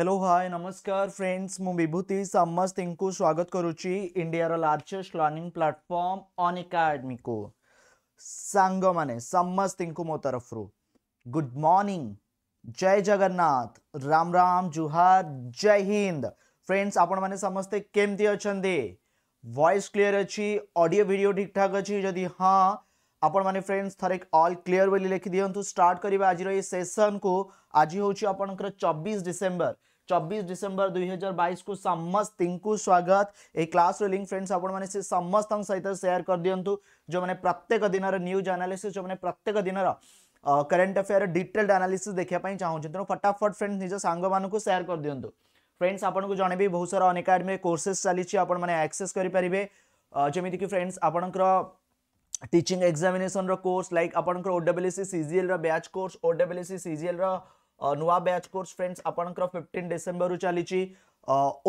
Hello hi नमस्कार friends मुभूति समस्त को स्वागत करुच्ची India largest learning platform Unacademy को सांग मैंने समस्त मो तरफ गुड मॉर्निंग जय जगन्नाथ राम राम जुहार जय हिंद फ्रेंड्स आपण मैंने समस्ते केमती अच्छा वॉइस क्लियर अच्छी ऑडियो वीडियो ठीक ठाक अच्छी जदि हाँ आपण मैंने फ्रेंड्स थर एक अल क्लीयर बोली लिखिदिंतु स्टार्ट करवा आज सेसन को आज हूँ आपंकर चबीस डिसेम्बर चबीस डिसेम्बर दुई हजार बैस को समस्ती स्वागत ये क्लास लिंक फ्रेंड्स आपने से समस्त सहित सेयार कर दिंतु जो मैंने प्रत्येक दिन न्यूज आनालीसी जो मैंने प्रत्येक दिन करेन्ट अफेयर डिटेल्ड आनालीसी देखापी चाहूँ तेनाली फटाफट फ्रेंड्स निज सांग सेयार कर दिंतु फ्रेंड्स आप जन भी बहुत सारा अनकाडमी कोर्सेस चली आपसेस करेंगे जमीक फ्रेंड्स आप टीचिंग एक्जामेसन रोर्स लाइक आपंकर ओडब्ल्यू सी सी जि एल कोर्स ओडब्ल्यू सी सी जि ନୂଆ ବ୍ୟାଚ୍ କୋର୍ସ ଫ୍ରେଣ୍ଡସ୍ ଆପଣଙ୍କର ଫିଫ୍ଟିନ୍ ଡିସେମ୍ବରରୁ ଚାଲିଛି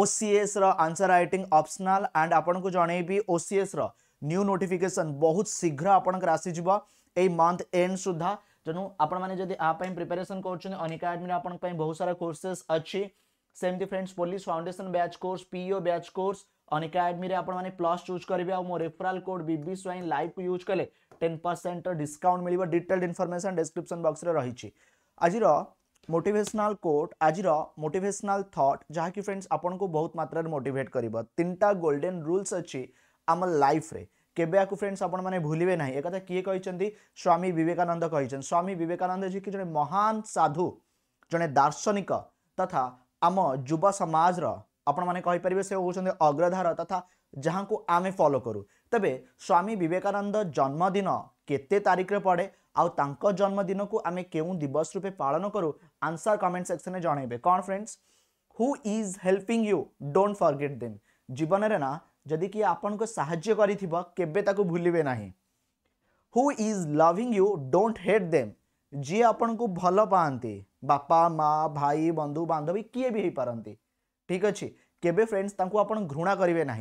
ଓସିଏସ୍ର ଆନ୍ସର୍ ରାଇଟିଂ ଅପ୍ସନାଲ୍ ଆଣ୍ଡ ଆପଣଙ୍କୁ ଜଣେଇବି ଓସିଏସ୍ର ନ୍ୟୁ ନୋଟିଫିକେସନ୍ ବହୁତ ଶୀଘ୍ର ଆପଣଙ୍କର ଆସିଯିବ ଏଇ ମନ୍ଥ ଏଣ୍ଡ ସୁଦ୍ଧା ତେଣୁ ଆପଣମାନେ ଯଦି ଏହା ପାଇଁ ପ୍ରିପାରେସନ୍ କରୁଛନ୍ତି ଅନିକା ଆଡ଼ମିରେ ଆପଣଙ୍କ ପାଇଁ ବହୁତ ସାରା କୋର୍ସେସ୍ ଅଛି ସେମିତି friends police foundation batch course PEO batch course ଅନିକା ଆଡ଼ମିରେ ଆପଣମାନେ ପ୍ଲସ୍ ଚୁଜ୍ କରିବେ ଆଉ ମୋ ରେଫରାଲ୍ କୋଡ଼୍ ବିବି ସ୍ୱାଇନ୍ ଲାଇଭ୍କୁ ୟୁଜ୍ କଲେ ଟେନ୍ ପରସେଣ୍ଟର ଡିସ୍କାଉଣ୍ଟ ମିଳିବ ଡିଟେଲ୍ଡ ଇନଫର୍ମେସନ୍ ଡେସ୍କ୍ରିପ୍ସନ୍ ବକ୍ସରେ ରହିଛି ଆଜିର मोटिभेसनाल कोट आज मोटिभेसनाल थट जहाँकि फ्रेंड्स आपन को बहुत मात्रा मोटिवेट कर तीन टा गोल्डेन रूल्स अच्छी आम लाइफ रे केबे फ्रेंड्स आपण मैंने ना एक किए कहते स्वामी बेकानंद स्वामी बेकानंद जी कि जो महान साधु जड़े दार्शनिक तथा आम जुब समाज रहीपर से हूँ अग्रधार तथा जहाँ को आम फलो करूँ तेज स्वामी बेकानंद जन्मदिन केते तारीख रे पड़े आउ जन्मदिन को आम क्यों दिवस रूपे पालन करूँ आंसर कमेंट सेक्शन में जनइबे कौन friends who is helping you don't forget them जीवन में ना जदि किए आपण को साहाଯ୍य केबे भूलिबे ना who is loving you don't hate them जी आपण को भल पाते बापा माँ भाई बंधु बांधवी किए भी हो पारती ठीक अच्छे केबे फ्रेंड्स आप घृणा करेंगे ना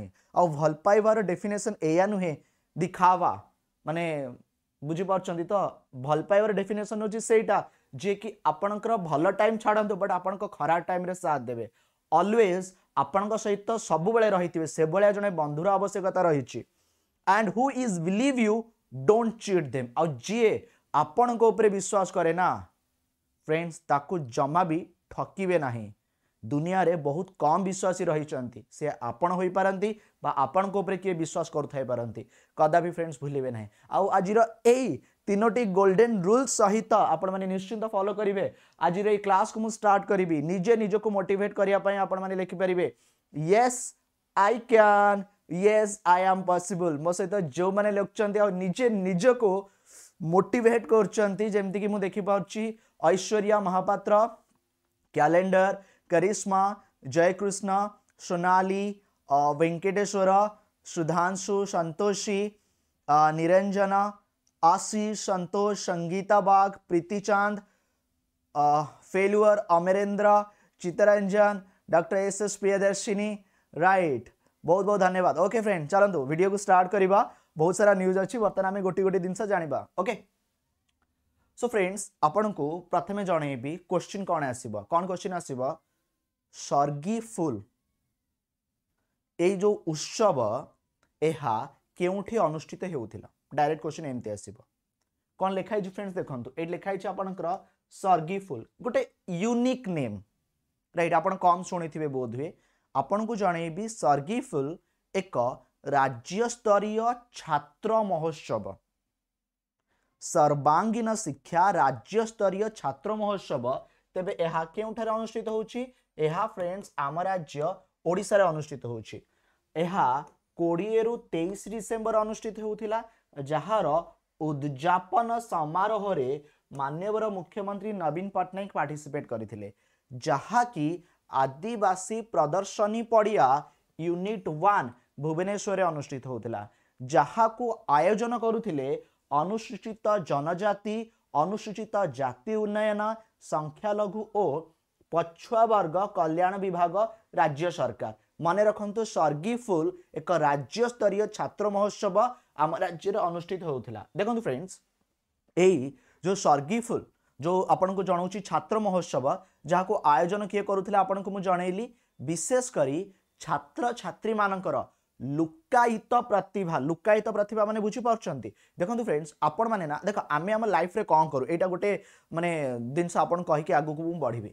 आल पाइबार डेफिनेसन एया नुहे दिखावा माने ବୁଝିପାରୁଛନ୍ତି ତ ଭଲ ପାଇବାର ଡେଫିନେସନ୍ ହେଉଛି ସେଇଟା ଯିଏକି ଆପଣଙ୍କର ଭଲ ଟାଇମ୍ ଛାଡ଼ନ୍ତୁ ବଟ୍ ଆପଣଙ୍କ ଖରାପ ଟାଇମ୍ରେ ସାଥ ଦେବେ ଅଲୱେଜ୍ ଆପଣଙ୍କ ସହିତ ସବୁବେଳେ ରହିଥିବେ ସେଭଳିଆ ଜଣେ ବନ୍ଧୁର ଆବଶ୍ୟକତା ରହିଛି and who is believe you don't cheat them ଆଉ ଯିଏ ଆପଣଙ୍କ ଉପରେ ବିଶ୍ୱାସ କରେ ନା ଫ୍ରେଣ୍ଡସ୍ ତାକୁ ଜମା ବି ଠକିବେ ନାହିଁ ଦୁନିଆରେ ବହୁତ କମ୍ ବିଶ୍ୱାସୀ ରହିଛନ୍ତି ସେ ଆପଣ ହୋଇପାରନ୍ତି आपण को किए विश्वास करूपारती कदापि फ्रेंड्स भूलिए ना आज तीनोटी गोल्डेन रूल्स सहित आपश्चिंत फलो करेंगे आज क्लास को स्टार्ट करी निजे निजक मोटेट करने आपखिपर ये आई क्यान ये आई आम पसबुल मो सहित जो मैंने लिखुंट निजे निजक मोटेट करमती कि मुझे देखिपी ऐश्वर्या महापात्र क्यालेर करिश्मा जय कृष्ण सोनाली वेंकटेश्वर सुधांशु संतोषी निरंजना आशीष संतोष संगीता बाग प्रीति चांद फेलुअर Amarendra Chittaranjan doctor S S Priyadarshini right बहुत बहुत धन्यवाद ओके फ्रेंड चलतु वीडियो को स्टार्ट करवा बहुत सारा न्यूज अच्छी बर्तमान आम गोटे गोटे जिनस जाना ओके सो फ्रेंड्स आपन को प्रथम जनइबी क्वेश्चन कौन आस कौन क्वेश्चन आसब फुल ଏଇ ଯେଉଁ ଉତ୍ସବ ଏହା କେଉଁଠି ଅନୁଷ୍ଠିତ ହେଉଥିଲା ଡାଇରେକ୍ଟ କ୍ୱେଶ୍ଚିନ୍ ଏମିତି ଆସିବ କ'ଣ ଲେଖା ହେଇଛି ଫ୍ରେଣ୍ଡସ୍ ଦେଖନ୍ତୁ ଏଇଠି ଲେଖା ହେଇଛି ଆପଣଙ୍କର ସର୍ଗିଫୁଲ୍ ଗୋଟେ ୟୁନିକ୍ ନେମ୍ ରାଇଟ୍ ଆପଣ କମ୍ ଶୁଣିଥିବେ ବୋଧହୁଏ ଆପଣଙ୍କୁ ଜଣେଇବି ସର୍ଗିଫୁଲ୍ ଏକ ରାଜ୍ୟସ୍ତରୀୟ ଛାତ୍ର ମହୋତ୍ସବ ସର୍ବାଙ୍ଗୀନ ଶିକ୍ଷା ରାଜ୍ୟସ୍ତରୀୟ ଛାତ୍ର ମହୋତ୍ସବ ତେବେ ଏହା କେଉଁଠାରେ ଅନୁଷ୍ଠିତ ହେଉଛି ଏହା ଫ୍ରେଣ୍ଡସ୍ ଆମ ରାଜ୍ୟ ଓଡ଼ିଶାରେ ଅନୁଷ୍ଠିତ ହେଉଛି ଏହା କୋଡ଼ିଏରୁ ତେଇଶ ଡିସେମ୍ବର ଅନୁଷ୍ଠିତ ହେଉଥିଲା ଯାହାର ଉଦ୍ଯାପନ ସମାରୋହରେ ମାନ୍ୟବର ମୁଖ୍ୟମନ୍ତ୍ରୀ ନବୀନ ପଟ୍ଟନାୟକ ପାର୍ଟିସିପେଟ୍ କରିଥିଲେ ଯାହାକି ଆଦିବାସୀ ପ୍ରଦର୍ଶନୀ ପଡ଼ିଆ ୟୁନିଟ୍ ୱାନ୍ ଭୁବନେଶ୍ୱରରେ ଅନୁଷ୍ଠିତ ହେଉଥିଲା ଯାହାକୁ ଆୟୋଜନ କରୁଥିଲେ ଅନୁସୂଚିତ ଜନଜାତି ଅନୁସୂଚିତ ଜାତି ଉନ୍ନୟନ ସଂଖ୍ୟାଲଘୁ ଓ ପଛୁଆ ବର୍ଗ କଲ୍ୟାଣ ବିଭାଗ ରାଜ୍ୟ ସରକାର ମନେ ରଖନ୍ତୁ ସର୍ଗି ଫୁଲ ଏକ ରାଜ୍ୟସ୍ତରୀୟ ଛାତ୍ର ମହୋତ୍ସବ ଆମ ରାଜ୍ୟରେ ଅନୁଷ୍ଠିତ ହେଉଥିଲା ଦେଖନ୍ତୁ ଫ୍ରେଣ୍ଡସ୍ ଏଇ ଯେଉଁ ସର୍ଗି ଫୁଲ ଯେଉଁ ଆପଣଙ୍କୁ ଜଣାଉଛି ଛାତ୍ର ମହୋତ୍ସବ ଯାହାକୁ ଆୟୋଜନ କିଏ କରୁଥିଲା ଆପଣଙ୍କୁ ମୁଁ ଜଣେଇଲି ବିଶେଷ କରି ଛାତ୍ରଛାତ୍ରୀମାନଙ୍କର লুকায়িত প্রতিভা লুকায়িত প্রতিভা মানে বুঝিপারছেন দেখুন ফ্রেন্ডস আপন মানে না দেখ আমি আমার লাইফে কম করু এইটা গোটে মানে জিনিস আপনার কহিকি আগুক বড়বি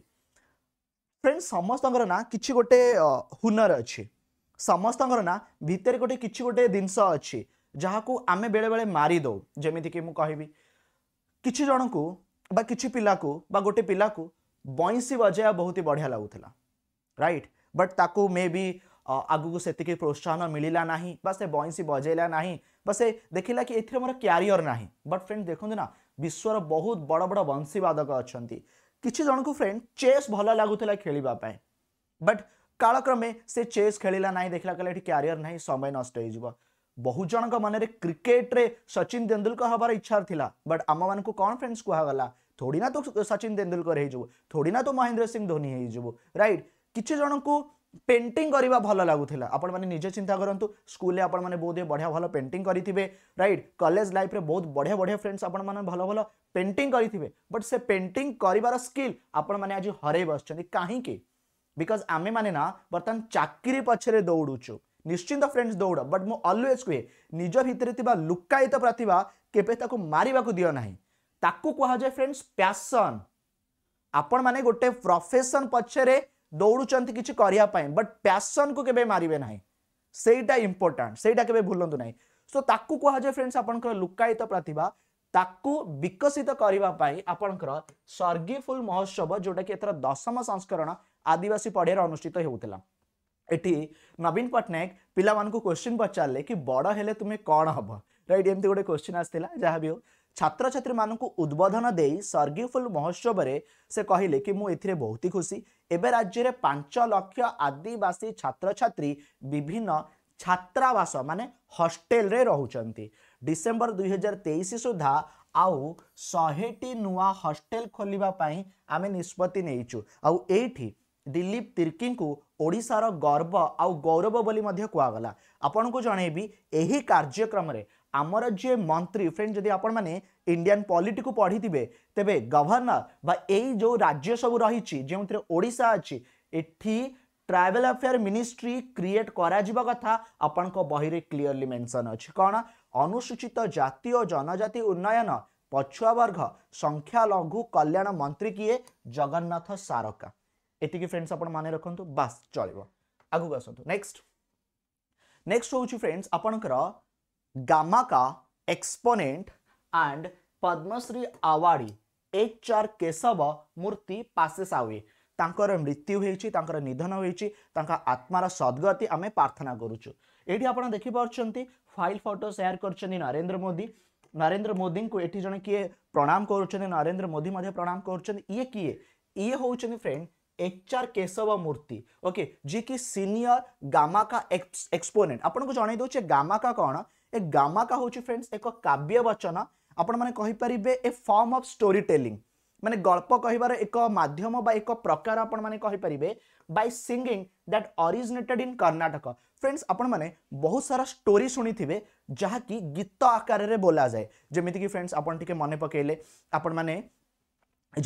फ्रेंड्स समस्त कि गोटे हुनर अच्छे समस्त भितर गोटे कि गोटे जिनस अच्छी जहाँ को आम बेले बेले मारी दौ जमीक मुझे कह कि बा किसी पिला को गोटे पिला को बैंशी बजाया बहुत ही बढ़िया लगुला रईट बट ताक मे बी आग को से प्रोत्साहन मिलला ना से बैंशी बजेला ना से देख ला कि ए क्यारिअर ना बट फ्रेंड देखना विश्वर बहुत बड़ बड़ बंशीवादक अच्छा किसी जन को फ्रेंड चेस भल लगुला खेल बट काल क्रमे से चेस खेल ना ला कल क्यारिययर ना समय नष्ट बहुत जन मनरे क्रिकेट रे सचिन तेन्दुलकर हबार इच्छा था बट आम मानक कौन फ्रेंड्स कहगला थोड़ी ना तो सचिन तेन्दुलकर थोड़ी ना तो महेन्द्र सिंह धोनी होट किसी जन को पेटिंग करवा भल लगुला आपे चिंता करूँ स्कूल आप बहुत बढ़िया भल पे करेंगे रईट कलेज लाइफ में बहुत बढ़िया बढ़िया फ्रेंड्स आप भल भल पे करेंगे बट से पेंटिंग कर स्किल आपण हर बस कहीं बिकज आम मैंने ना बर्तमान चाकरी पचर दौड़ु निश्चिंत फ्रेंड्स दौड़ बट मुझ अलवेज कहे निज भितर लुकायत प्रतिभा के मारक दिना ताकू फ्रेंड्स पैसन आपण मैंने गोटे प्रफेसन पचरें ଦୌଡ଼ୁଛନ୍ତି କିଛି କରିବା ପାଇଁ ବଟ୍ ପ୍ୟାସନ୍କୁ କେବେ ମାରିବେ ନାହିଁ ସେଇଟା ଇମ୍ପୋର୍ଟାଣ୍ଟ ସେଇଟା କେବେ ଭୁଲନ୍ତୁ ନାହିଁ ସୋ ତାକୁ କୁହାଯାଏ ଫ୍ରେଣ୍ଡସ୍ ଆପଣଙ୍କର ଲୁକାୟିତ ପ୍ରତିଭା ତାକୁ ବିକଶିତ କରିବା ପାଇଁ ଆପଣଙ୍କର ସର୍ଗିଫୁଲ ମହୋତ୍ସବ ଯେଉଁଟାକି ଏଥର ଦଶମ ସଂସ୍କରଣ ଆଦିବାସୀ ପଡ଼ିଆରେ ଅନୁଷ୍ଠିତ ହେଉଥିଲା ଏଠି ନବୀନ ପଟ୍ଟନାୟକ ପିଲାମାନଙ୍କୁ କ୍ୱେଶ୍ଚିନ୍ ପଚାରିଲେ କି ବଡ଼ ହେଲେ ତୁମେ କ'ଣ ହେବ ରାଇଟ୍ ଏମିତି ଗୋଟେ କ୍ୱେଶ୍ଚିନ୍ ଆସିଥିଲା ଯାହା ବି ହଉ छात्र छात्री मान उद्बोधन दे सर्गीफुल महोत्सव में से कहले कि मुझे बहुत ही खुशी एवं राज्य में पांच लक्ष आदिवासी छात्र छात्री विभिन्न छात्रावास मान हस्टेल रोचार डिसेम्बर दुईहजार तेईस सुधा आउ शहेटी नुआ हस्टेल खोलवापी आम निष्पत्ति आई दिलीप तिर्की को ओडार गर्व आ गौरव बोली कहगला आपन को जनबी कार्यक्रम আমার যে মন্ত্রী ফ্রেন্ড যদি আপনার মানে ইন্ডিয়ান পলিটি কু পড়িথিবে তেবে গভর্নর বা এই যে রাজ্য সব রয়েছে যে ওড়শা আছে এটি ট্রাভেল আফেয়ার মিনিষ্ট্রি ক্রিয়েট করা যাওয়া কথা আপনার বহিরে ক্লিয়রলি মেনশন অছি কোণ অনুসূচিত জাতি ও জনজাতি উন্নয়ন পছুয়াবর্গ সংখ্যালঘু কল্যাণ মন্ত্রী কি জগন্নাথ সারকা এটিকি ফ্রেন্ডস আপনার মনে রাখতু বাস চলব আগুক আসন্তু নেক্সট নেক্সট হচ্ছে ফ্রেন্ডস আপনার गामा का exponent and Padmashri awardee H R Keshav Murthy passes away ତାଙ୍କର ମୃତ୍ୟୁ ହୋଇଛି ତାଙ୍କର ନିଧନ ହୋଇଛି ତାଙ୍କ ଆତ୍ମାର ସଦ୍ଗତି ଆମେ ପ୍ରାର୍ଥନା କରୁଛୁ ଏଇଠି ଆପଣ ଦେଖିପାରୁଛନ୍ତି ଫାଇଲ୍ ଫଟୋ ସେୟାର କରିଛନ୍ତି ନରେନ୍ଦ୍ର ମୋଦି ନରେନ୍ଦ୍ର ମୋଦିଙ୍କୁ ଏଠି ଜଣେ କିଏ ପ୍ରଣାମ କରୁଛନ୍ତି ନରେନ୍ଦ୍ର ମୋଦି ମଧ୍ୟ ପ୍ରଣାମ କରୁଛନ୍ତି ଇଏ କିଏ ଇଏ ହେଉଛନ୍ତି ଫ୍ରେଣ୍ଡ ଏଚ୍ ଆର୍ କେଶବ ମୂର୍ତ୍ତି ଓକେ ଯିଏକି ସିନିୟର ଗାମାକା ଏକ୍ସପୋନେଣ୍ଟ ଆପଣଙ୍କୁ ଜଣାଇ ଦେଉଛି ଗାମାକା କ'ଣ ଏ ଗାମାକା ହେଉଛି ଫ୍ରେଣ୍ଡସ୍ ଏକ କାବ୍ୟ ବଚନ ଆପଣମାନେ କହିପାରିବେ a form of story telling ମାନେ ଗଳ୍ପ କହିବାର ଏକ ମାଧ୍ୟମ ବା ଏକ ପ୍ରକାର ଆପଣମାନେ କହିପାରିବେ by singing that originated in Karnataka friends ଆପଣମାନେ ବହୁତ ସାରା ଷ୍ଟୋରି ଶୁଣିଥିବେ ଯାହାକି ଗୀତ ଆକାରରେ ବୋଲାଯାଏ ଯେମିତିକି ଫ୍ରେଣ୍ଡସ୍ ଆପଣ ଟିକେ ମନେ ପକାଇଲେ ଆପଣମାନେ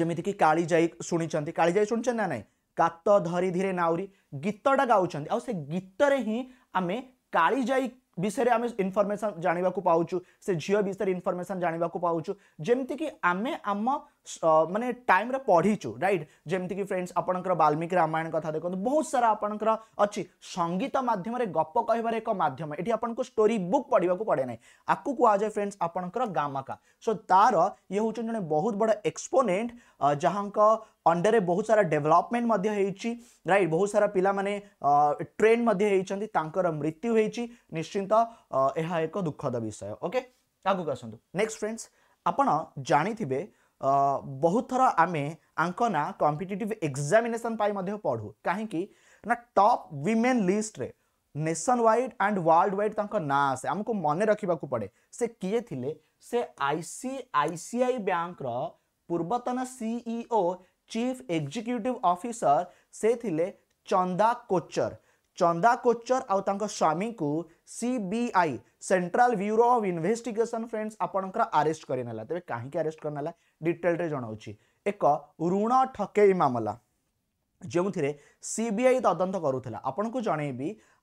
ଯେମିତିକି କାଳିଜାଇ ଶୁଣିଛନ୍ତି କାଳିଜାଇ ଶୁଣିଛନ୍ତି ନା ନାହିଁ କାତ ଧରି ଧୀରେ ନାଉରୀ ଗୀତଟା ଗାଉଛନ୍ତି ଆଉ ସେ ଗୀତରେ ହିଁ ଆମେ କାଳିଜାଇ विषय आम इनफर्मेसन जानवाक पाचु से झील विषय इनफर्मेसन जानवाक पाचु जमीक आम आम ମାନେ ଟାଇମ୍ରେ ପଢ଼ିଛୁ ରାଇଟ୍ ଯେମିତିକି ଫ୍ରେଣ୍ଡସ୍ ଆପଣଙ୍କର ବାଲ୍ମିକି ରାମାୟଣ କଥା ଦେଖନ୍ତୁ ବହୁତ ସାରା ଆପଣଙ୍କର ଅଛି ସଙ୍ଗୀତ ମାଧ୍ୟମରେ ଗପ କହିବାର ଏକ ମାଧ୍ୟମ ଏଠି ଆପଣଙ୍କୁ ଷ୍ଟୋରି ବୁକ୍ ପଢ଼ିବାକୁ ପଡ଼େ ନାହିଁ ଆକୁ କୁହାଯାଏ ଫ୍ରେଣ୍ଡସ୍ ଆପଣଙ୍କର ଗାମାକା ସୋ ତାର ଇଏ ହେଉଛନ୍ତି ଜଣେ ବହୁତ ବଡ଼ ଏକ୍ସପୋନେଣ୍ଟ ଯାହାଙ୍କ ଅଣ୍ଡରରେ ବହୁତ ସାରା ଡେଭଲପମେଣ୍ଟ ମଧ୍ୟ ହେଇଛି ରାଇଟ୍ ବହୁତ ସାରା ପିଲାମାନେ ଟ୍ରେନ୍ ମଧ୍ୟ ହେଇଛନ୍ତି ତାଙ୍କର ମୃତ୍ୟୁ ହେଇଛି ନିଶ୍ଚିନ୍ତ ଏହା ଏକ ଦୁଃଖଦ ବିଷୟ ଓକେ ଆଗକୁ ଆସନ୍ତୁ ନେକ୍ସଟ ଫ୍ରେଣ୍ଡସ୍ ଆପଣ ଜାଣିଥିବେ बहुत थर आम आंकना कंपिटेट एक्जामेसन पढ़ू कहीं टप विमेन लिस्ट्रे nationwide and worldwide तक ना आसे आमको मन रखा पड़े से किए थे से आईसीआईसीआई बैंक पूर्वतन सीईओ चीफ एग्जीक्यूटिव ऑफिसर से थिले चंदा कोचर चंदा कोचर स्वामी को C B I central bureau of investigation friends आप आरेस्ट करना तेज कहीं आरेस्ट करना डिटेल जनाऊँच एक ऋण ठके मामला जो थे सी बि आई तदंत कर आपन को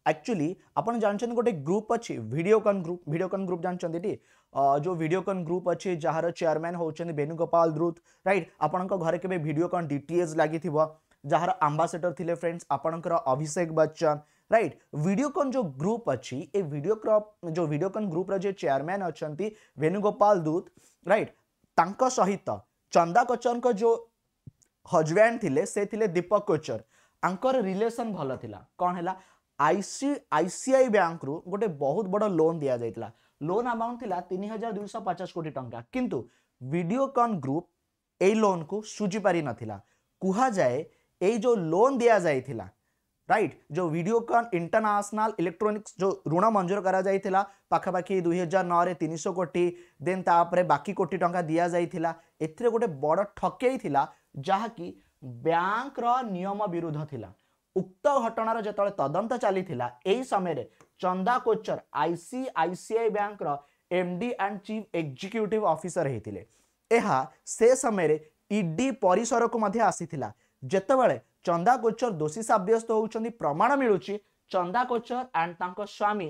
एक्चुअली आप जानते गोटे ग्रुप अच्छे भिडियोकन ग्रुप भिडियोकन ग्रुप जानते टी जो भिडियोकन ग्रुप अच्छे जार चेयरमैन होती वेणुगोपाल द्रुत रईट आपण घर केन डीटीएस लगे जहाँ आंबासेडर थे फ्रेंड्स आपणकर अभिषेक बच्चन राइट भिडकन जो ग्रुप अच्छी ए भिडकन जो भिडकन ग्रुप रे चेयरमैन अच्छा वेणुगोपाल दूत रईट तक सहित चंदा कोचर को जो हजबैंड थे से थे दीपक कोचर आंकर रिलेसन भल था कौन है आईसी आईसीआई बैंक रु गोटे बहुत बड़ा लोन दि जाइला लोन अमाउंट थी तीन हजार दुई पचास कोटी टाँचा कितु भिडकन ग्रुप ए लोन को सुझीपारी ना कह जाए यही जो लोन दिया जाइथिला রাইট যে ভিডিওকন ইন্টারন্যাশনাল ইলেকট্রোনিক্স যে ঋণ মঞ্জুর করা যাই পাখাপাখি দুই হাজার নয় তিনশো কোটি দেন তাপরে বাকি কোটি টঙ্কা দিয়া যাই এতে গোটে বড় ঠকেই লা যাকি ব্যাঙ্কর নিয়ম বিরুদ্ধ লা উক্ত ঘটনার যেত তদন্ত চালি এই সময়ের চন্দা কোচর আইসিআইসিআই ব্যাঙ্কর MD and chief executive officer হয়েছে সে সময়ের ইডি পরিসরক আসি লা ଯେତେବେଳେ ଚନ୍ଦା କୋଚର ଦୋଷୀ ସାବ୍ୟସ୍ତ ହେଉଛନ୍ତି ପ୍ରମାଣ ମିଳୁଛି ଚନ୍ଦା କୋଚର ଆଣ୍ଡ ତାଙ୍କ ସ୍ୱାମୀ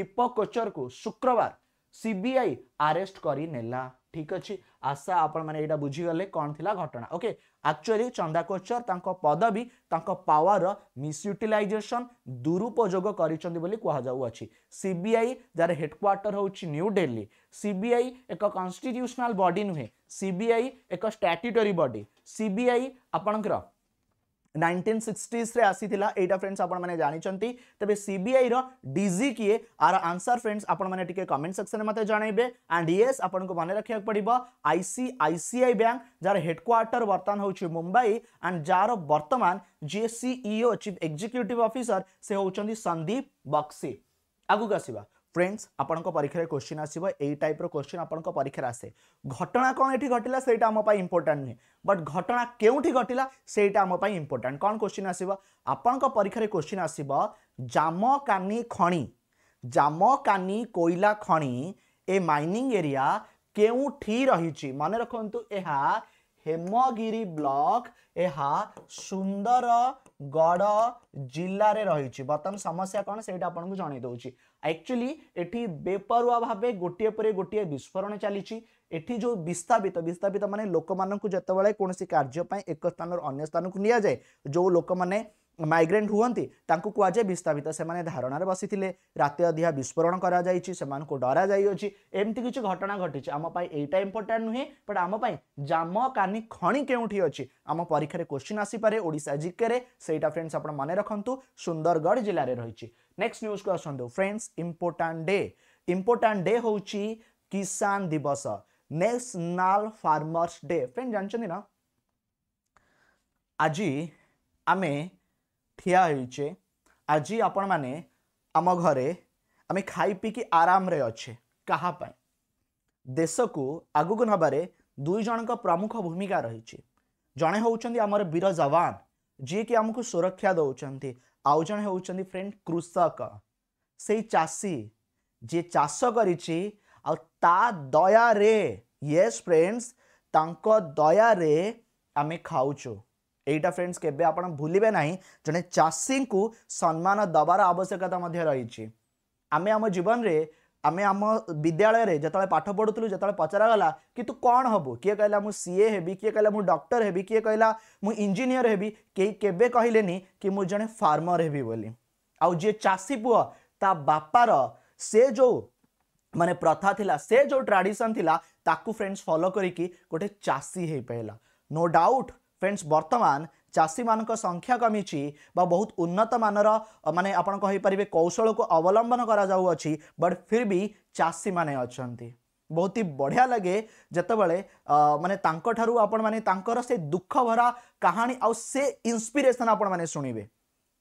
ଦୀପକ କୋଚରକୁ ଶୁକ୍ରବାର ସିବିଆଇ ଆରେଷ୍ଟ କରିନେଲା ଠିକ ଅଛି ଆଶା ଆପଣମାନେ ଏଇଟା ବୁଝିଗଲେ କ'ଣ ଥିଲା ଘଟଣା ଓକେ ଆକ୍ଚୁଆଲି ଚନ୍ଦା କୋଚର ତାଙ୍କ ପଦବୀ ତାଙ୍କ ପାୱାରର ମିସୟୁଟିଲାଇଜେସନ୍ ଦୁରୁପଯୋଗ କରିଛନ୍ତି ବୋଲି କୁହାଯାଉଅଛି ସିବିଆଇ ଯାହାର ହେଡ଼କ୍ୱାର୍ଟର ହେଉଛି ନ୍ୟୁ ଡେଲି ସିବିଆଇ ଏକ କନଷ୍ଟିଟ୍ୟୁସନାଲ ବଡି ନୁହେଁ ସିବିଆଇ ଏକ ଷ୍ଟାଟ୍ୟୁଟରୀ ବଡି ସିବିଆଇ ଆପଣଙ୍କର নাইনটিন সিক্সটিজ্রে আসিলা এইটা ফ্রেন্ডস আপনার মানে জাঁচান তবে সিবিআই ডিজি কিয়ে আর আনসার ফ্রেন্ডস আপনার মানে টিকি কমেন্ট সেকশন মতো জনাইবে আন্ড ইয়েস আপনার মনে রাখা পড়ব আইসিআইসিআই ব্যাঙ্ক যার হেডকোয়ার্টর বর্তমান হচ্ছে মুম্বাই আন্ড যার বর্তমান যে সিইও চিফ এক্সিক্যুটিভ অফিসর সে হচ্ছেন সন্দীপ বক্সি আগুক আসবা ফ্রেন্ডস আপনার পরীক্ষার কোশ্চিন আসব এই টাইপ্র কোশ্চিন আপনার পরীক্ষার আসে ঘটনা কোণ এটি ঘটিলা সেইটা আমি ইম্পর্টাট নুহে বট ঘটনা কেউঠি ঘটিলা সেইটা আমি ইম্পর্টাট কোণ কোশ্চিন আসব আপনার পরীক্ষার কোশ্চিন আসব জামকানি খনি জামকানি কইলা খনি এ মাইনিং এরিয়া কেউঠি রয়েছে মনে রাখতু এহা ହେମଗିରି ବ୍ଲକ ଏହା ସୁନ୍ଦରଗଡ଼ ଜିଲ୍ଲାରେ ରହିଛି ବର୍ତ୍ତମାନ ସମସ୍ୟା କ'ଣ ସେଇଟା ଆପଣଙ୍କୁ ଜଣାଇ ଦେଉଛି ଆକ୍ଚୁଆଲି ଏଠି ବେପରୁଆ ଭାବେ ଗୋଟିଏ ପରେ ଗୋଟିଏ ବିସ୍ଫୋରଣ ଚାଲିଛି ଏଠି ଯେଉଁ ବିସ୍ଥାପିତ ବିସ୍ଥାପିତ ମାନେ ଲୋକମାନଙ୍କୁ ଯେତେବେଳେ କୌଣସି କାର୍ଯ୍ୟ ପାଇଁ ଏକ ସ୍ଥାନରୁ ଅନ୍ୟ ସ୍ଥାନକୁ ନିଆଯାଏ ଯେଉଁ ଲୋକମାନେ ମାଇଗ୍ରେଣ୍ଟ ହୁଅନ୍ତି ତାଙ୍କୁ କୁହାଯାଏ ବିସ୍ତାପିତ ସେମାନେ ଧାରଣାରେ ବସିଥିଲେ ରାତି ଅଧିଆ ବିସ୍ଫୋରଣ କରାଯାଇଛି ସେମାନଙ୍କୁ ଡରାଯାଇଅଛି ଏମିତି କିଛି ଘଟଣା ଘଟିଛି ଆମ ପାଇଁ ଏଇଟା ଇମ୍ପୋର୍ଟାଣ୍ଟ ନୁହେଁ ବଟ୍ ଆମ ପାଇଁ ଜାମ କାନି ଖଣି କେଉଁଠି ଅଛି ଆମ ପରୀକ୍ଷାରେ କୋଶ୍ଚିନ୍ ଆସିପାରେ ଓଡ଼ିଶା ଜିକେରେ ସେଇଟା ଫ୍ରେଣ୍ଡସ୍ ଆପଣ ମନେ ରଖନ୍ତୁ ସୁନ୍ଦରଗଡ଼ ଜିଲ୍ଲାରେ ରହିଛି ନେକ୍ସଟ ନ୍ୟୁଜ୍କୁ ଆସନ୍ତୁ friends important day important day ହେଉଛି କିଷାନ ଦିବସ ନ୍ୟାସନାଲ ଫାର୍ମର୍ସ ଡେ ଫ୍ରେଣ୍ଡ ଜାଣିଛନ୍ତି ନା ଆଜି ଆମେ ठिया होचे आज आपण मैने आम घरे आम खाई कि आराम अच्छे कापाई देश को आग को नवे दुईज प्रमुख भूमिका रही जड़े हूँ आम वीर जवान जी कि आमको सुरक्षा दौंट आउ जे हूँ फ्रेंड कृषक से चाषी जी चाष कर दया रे येस फ्रेंड्स दया रे आम खाऊ এইটা ফ্রেন্ডস কেবে আপনার ভুলবে না জনে চাষী সম্মান দেবার আবশ্যকতা রয়েছে আমি আমার জীবনরে আমি আম বিদ্যালয়ের যেতবে পাঠ পড়ুলু যেতবে পচারগলা কি তু কণ হবু কি কহিলা মু সিএ হেবি কি কহিলা মু ডক্টর হেবি কি কহিলা মু ইঞ্জিনিয়র হেবি কে কেবে কহিলেনি কি মু জনে ফার্মর হেবি বলি আউ যে চাষী পুয় তা বাপার সে যে মানে প্রথা লা সে যে ট্রাডিশন লা তাকু ফ্রেন্ডস ফলো করিকি গোটে চাষী হয়ে পাইলা নো ডাউট ফ্রেন্ডস বর্তমান ଚାଷୀମାନଙ୍କ ସଂଖ୍ୟା କମିଛି ବା ବହୁତ ଉନ୍ନତମାନର ମାନେ ଆପଣ କହିପାରିବେ କୌଶଳକୁ ଅବଲମ୍ବନ କରାଯାଉଅଛି ବଟ୍ ଫିର୍ ବି ଚାଷୀମାନେ ଅଛନ୍ତି ବହୁତ ହି ବଢ଼ିଆ ଲାଗେ ଯେତେବେଳେ ମାନେ ତାଙ୍କଠାରୁ ଆପଣମାନେ ତାଙ୍କର ସେ ଦୁଃଖ ଭରା କାହାଣୀ ଆଉ ସେ ଇନ୍ସପିରେସନ୍ ଆପଣମାନେ ଶୁଣିବେ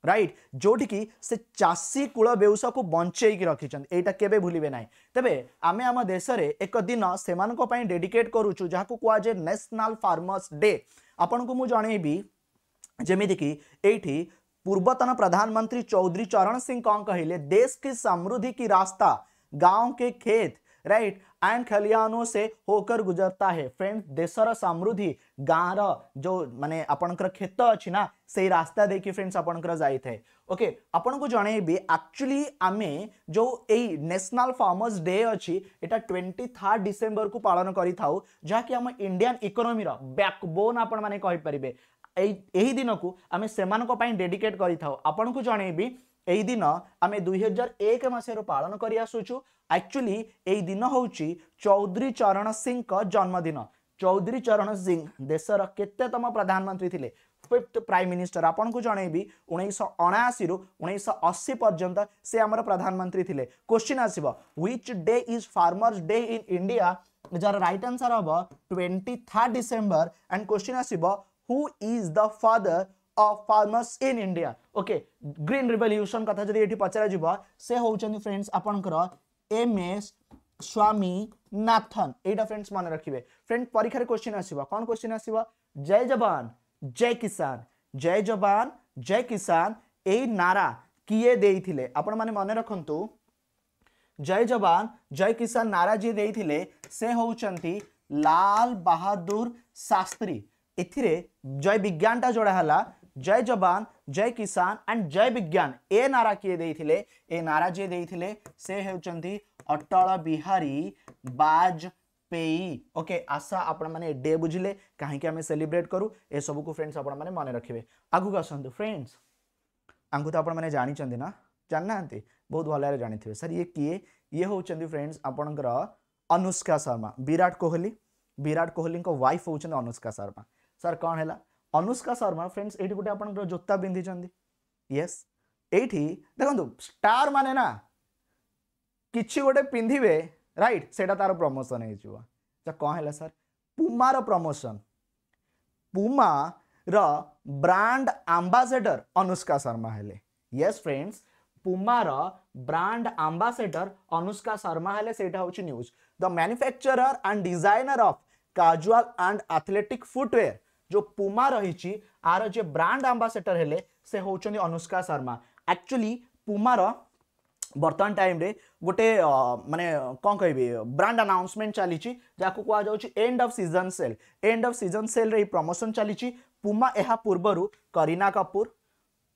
ରାଇଟ୍ ଯେଉଁଠିକି ସେ ଚାଷୀ କୂଳ ବେଉସକୁ ବଞ୍ଚେଇକି ରଖିଛନ୍ତି ଏଇଟା କେବେ ଭୁଲିବେ ନାହିଁ ତେବେ ଆମେ ଆମ ଦେଶରେ ଏକ ଦିନ ସେମାନଙ୍କ ପାଇଁ ଡେଡିକେଟ୍ କରୁଛୁ ଯାହାକୁ କୁହାଯାଏ ନ୍ୟାସନାଲ୍ ଫାର୍ମର୍ସ ଡେ ଆପଣଙ୍କୁ ମୁଁ ଜଣେଇବି ଯେମିତିକି ଏଇଠି पूर्वतन प्रधानमंत्री चौधरी चरण सिंह कौन कहले देश की समृद्धि की रास्ता गांव के खेत राइट एंड खलियानों से होकर गुजरता है फ्रेंड देशर समृद्धि गाँव रो माने आपणकर क्षेत्र अच्छी ना से रास्ता देखिए फ्रेंड्स आपणकर जाए ओके आपन को जन एक्चुअली आम जो यही नेशनल फार्मर्स डे अच्छी यहाँ ट्वेंटी थर्ड डिसेम्बर को पालन कराकि आम इंडियान इकोनोमी बैकबोन आपर मैंने दिन को आम से डेडिकेट करूँ आपण को जनइबी এই দিন আমি দুই হাজার এক মশার পাাল করে আসুছু আকচুয়ালি এই দিন হচ্ছে চৌধুরী চরণ সিং জন্মদিন চৌধুরী চরণ সিং দেশর কেতেতম প্রধানমন্ত্রী লে ফিফ্থ প্রাইম মিনিষ্টর আপনার জনাইবি উনিশশো অনাশি রু উনিশশো অশী পর্যন্ত সে আমার প্রধানমন্ত্রী লে কোশ্চিন আসব which day is farmers day in India যার রাইট আনসার হব twenty third December and question আসব who is the father of farmers in India okay green revolution कथा जदि एठी पचरा जिवो से होउचन फ्रेंड्स आपनकर एम एस स्वामी नाथन एटा फ्रेंड्स मन रखिबे फ्रेंड परीक्षा रे क्वेश्चन आसीबो कोन क्वेश्चन आसीबो जय जवान जय किसान जय जवान जय किसान ए नारा किए देइथिले आपण माने मन रखंतु जय जवान जय किसान नारा जी देइथिले से होउचंती लाल बहादुर शास्त्री एथिरे जय विज्ञानटा जोड़ा हला जय जवान जय किसान एंड जय विज्ञान ए नारा किए दे ए नारा जे देइथिले से अटल बिहारी बाज ओके आशा आपण माने डे बुझिले कहीं आम सेलिब्रेट करूँ ए सब को फ्रेंड्स आपण माने मन रखिए को आसतु फ्रेंड्स आंकु तो आपण जानी ना जानना बहुत भल जानी सर ये किए ये हूँ फ्रेंड्स आपणकर अनुष्का शर्मा विराट कोहली विराट कोहली वाइफ हूँ अनुष्का शर्मा सर कौन है अनुष्का शर्मा फ्रेंड्स ये गोटे आप जोता पिंधिं येस यही देखो स्टार मान ना कि गोटे पिंधे रईट से तार प्रमोशन हो कौन सर पुमार प्रमोशन पुमा र्रांड आम्बासेडर अनुष्का शर्मा हेले येस फ्रेंड्स पुमार ब्रांड आम्बासेडर अनुष्का शर्मा हेले से news the manufacturer and designer of casual and athletic footwear जो पुमा रही आर जे ब्रांड आम्बासेडर है से हूँ अनुष्का शर्मा एक्चुअली पुमार बर्तमान टाइम रे गोटे माने कौन कह ब्रांड आनाउंसमेंट चली कहु end of season sale end of season sale रे प्रमोशन चली पुमा यह पूर्वर Kareena Kapoor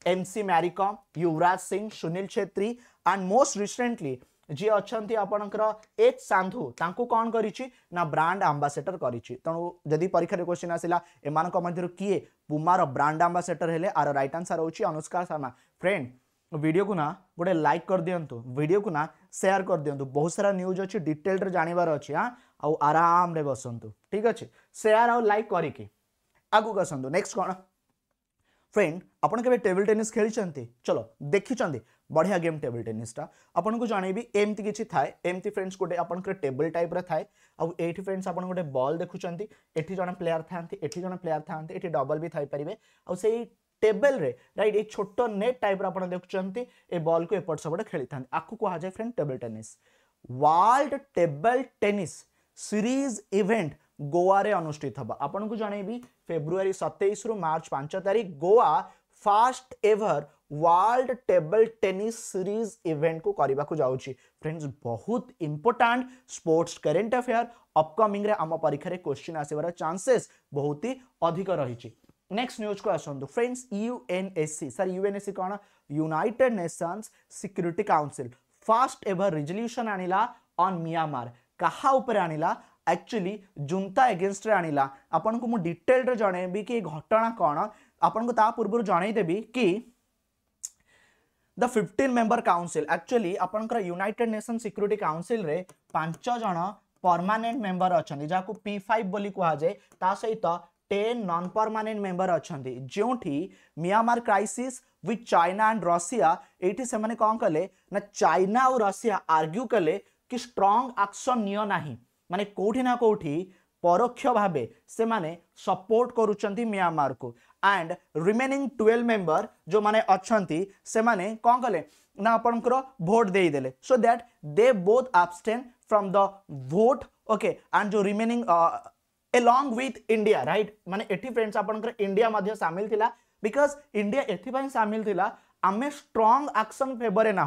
M C Mary Kom Yuvraj Singh Sunil Chhetri and most recently जी अच्छा आपणकर एच सांधु कौन करिछि ब्रांड आंबासेडर करिछि जदि परीक्षा क्वेश्चन आसला एमानक किए पुमार ब्रांड आंबासेडर हेले आर राइट आंसर होछि शर्मा फ्रेंड वीडियो को ना गोटे लाइक कर दिंतु वीडियो को ना सेयार कर दिंतु बहुत सारा न्यूज अच्छी डिटेल जानवर जानिबार अच्छे हाँ आउ आराम रे बसंतु ठीक अच्छे सेयार आउ लाइक करिकी आगु आसतु नेक्स्ट कौन फ्रेंड आपण केबे टेबल टेनिस खेली चलो देखी बढ़िया गेम टेबल टेनिसटा आपको जनइबी एमती किसी थाए एम फ्रेंड्स गोटे आप टेबल टाइप थाए आई फ्रेंड्स आप गए बल देखुं एटी जन प्लेयार था जो प्लेयार था डबल भी थपारे आई टेबल रे राइट ये छोट नेट टाइप आप देखुं ये बल को एपट सपटे खेली था आपको कह जाए friend table tennis world table tennis series event गोआारे अनुषित हे को जनइबी फेब्रुआरी सतैश रु मार्च पांच तारीख Goa first ever world table tennis series event को करवाक जाऊँगी फ्रेंड्स बहुत important sports current affair upcoming आम परीक्षा क्वेश्चन आसवर चांसेस बहुत ही अधिक रही नेक्स्ट न्यूज को आसतु फ्रेंड्स यूएनएससी सर यूएनएससी कौन United Nations Security Council first ever resolution on Myanmar मियांमार क्या आनिला एक्चुअली जुंता एगेन्स्ट आनिला आपन को मु डिटेल रे जणेबी कि घटना कौन आपन को ता पूर्व जनईदेवी कि the fifteen member council actually आपंकर यूनिटेड नेसन सिक्यूरीटी काउनसिल जन परमानेंट मेम्बर अच्छा जहाँ को पी फाइव बोली कहुएं सहित टेन नन परमानेंट मेम्बर अच्छा जो Myanmar crisis with China and Russia ये से कौन कले ना चाइना और रसी आर्ग्यू कले कि स्ट्रंग आक्शन निना मानने कौटिना कौटि परोक्ष भाव से सपोर्ट करुँच म्यांमार को एंड रिमेनिंग ट्वेल्व मेम्बर जो मैंने अच्छा से मैंने कौन कले ना आपंकर भोट देदेले so that they both abstain from the vote okay and जो remaining along with India right माने एठी फ्रेंड्स आपंकर इंडिया मध्य शामिल थिला बिकॉज इंडिया एथि सामिल थिला आमे स्ट्रंग एक्शन फेवर ना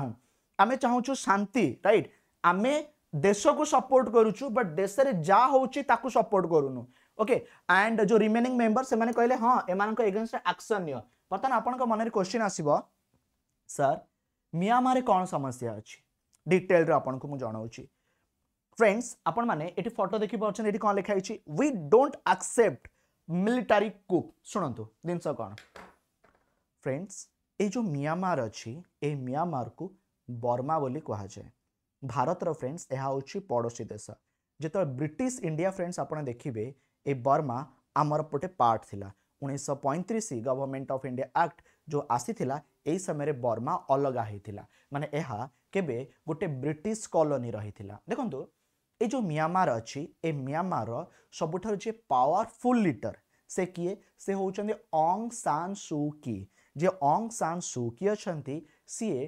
आम चाहू शांति रईट आम देश को सपोर्ट करुचु बट देश में जहा हूँ सपोर्ट करूनु ओके एंड जो रिमेनिंग मेम्बर से कहले हाँ एम एगेन्स्ट आक्शन नि बर्तमान आपंकर मन क्वेश्चन आसव सर मियामार कौन समस्या अच्छी डिटेल आपको जनावि फ्रेंड्स आपण मैंने ये फटो देखी पार्टी ये कौन लिखाई we don't accept military coup शुणु जिनस कौन फ्रेंड्स ये जो मियामार अच्छी ये मियामार को बर्मा बोली कहुए भारतर फ्रेंड्स यह हूँ पड़ोशी देश जिते ब्रिटिश इंडिया फ्रेंड्स आप देखिए ए बर्मा आमर पटे पार्ट थिला उन्नीस पैंतीस गवर्नमेंट ऑफ इंडिया एक्ट जो आसीथिला এই সময়ের বর্মা অলগা হয়েছিল মানে এহা কেবে গোটে ব্রিটিশ কলোনি রয়েছিল দেখুন এই যে মিয়ামার অছি এ মিয়ামার সবুঠার যে পাওয়ারফুল লিডর সে কিয়ে সে হচ্ছেন অং সান সু কি যে অং সান সু কি অনেক সিয়ে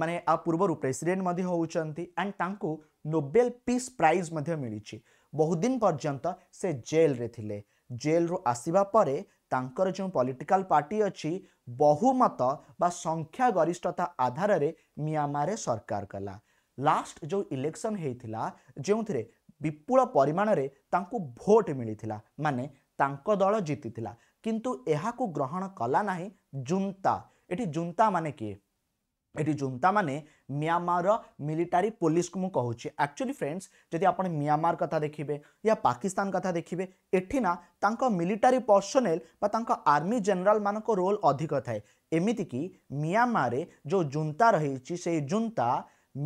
মানে আ পূর্বর প্রেসিডেন্ট মধ্যে হচ্ছেন অ্যান্ড তাঁকু ନୋବେଲ ପିସ୍ ପ୍ରାଇଜ୍ ମଧ୍ୟ ମିଳିଛି ବହୁଦିନ ପର୍ଯ୍ୟନ୍ତ ସେ ଜେଲ୍ରେ ଥିଲେ ଜେଲ୍ରୁ ଆସିବା ପରେ ତାଙ୍କର ଯେଉଁ ପଲିଟିକାଲ ପାର୍ଟି ଅଛି ବହୁମତ ବା ସଂଖ୍ୟା ଗରିଷ୍ଠତା ଆଧାରରେ ମିଆଁମାରେ ସରକାର କଲା ଲାଷ୍ଟ ଯେଉଁ ଇଲେକ୍ସନ୍ ହେଇଥିଲା ଯେଉଁଥିରେ ବିପୁଳ ପରିମାଣରେ ତାଙ୍କୁ ଭୋଟ୍ ମିଳିଥିଲା ମାନେ ତାଙ୍କ ଦଳ ଜିତିଥିଲା କିନ୍ତୁ ଏହାକୁ ଗ୍ରହଣ କଲା ନାହିଁ ଜୁନ୍ତା ଏଠି ଜୁନ୍ତା ମାନେ କିଏ এটি জুন্তা মানে ମିଆଁମାରର ମିଲିଟାରୀ ପୋଲିସକୁ ମୁଁ କହୁଛି ଆକ୍ଚୁଆଲି ଫ୍ରେଣ୍ଡସ୍ ଯଦି ଆପଣ ମିଆଁମାର କଥା ଦେଖିବେ ୟା ପାକିସ୍ତାନ କଥା ଦେଖିବେ ଏଠି ନା ତାଙ୍କ ମିଲିଟାରୀ ପର୍ସନେଲ୍ ବା ତାଙ୍କ ଆର୍ମି ଜେନେରାଲମାନଙ୍କ ରୋଲ୍ ଅଧିକ ଥାଏ ଏମିତିକି ମିଆଁମାରରେ ଯେଉଁ ଜୁନ୍ତା ରହିଛି ସେଇ ଜୁନ୍ତା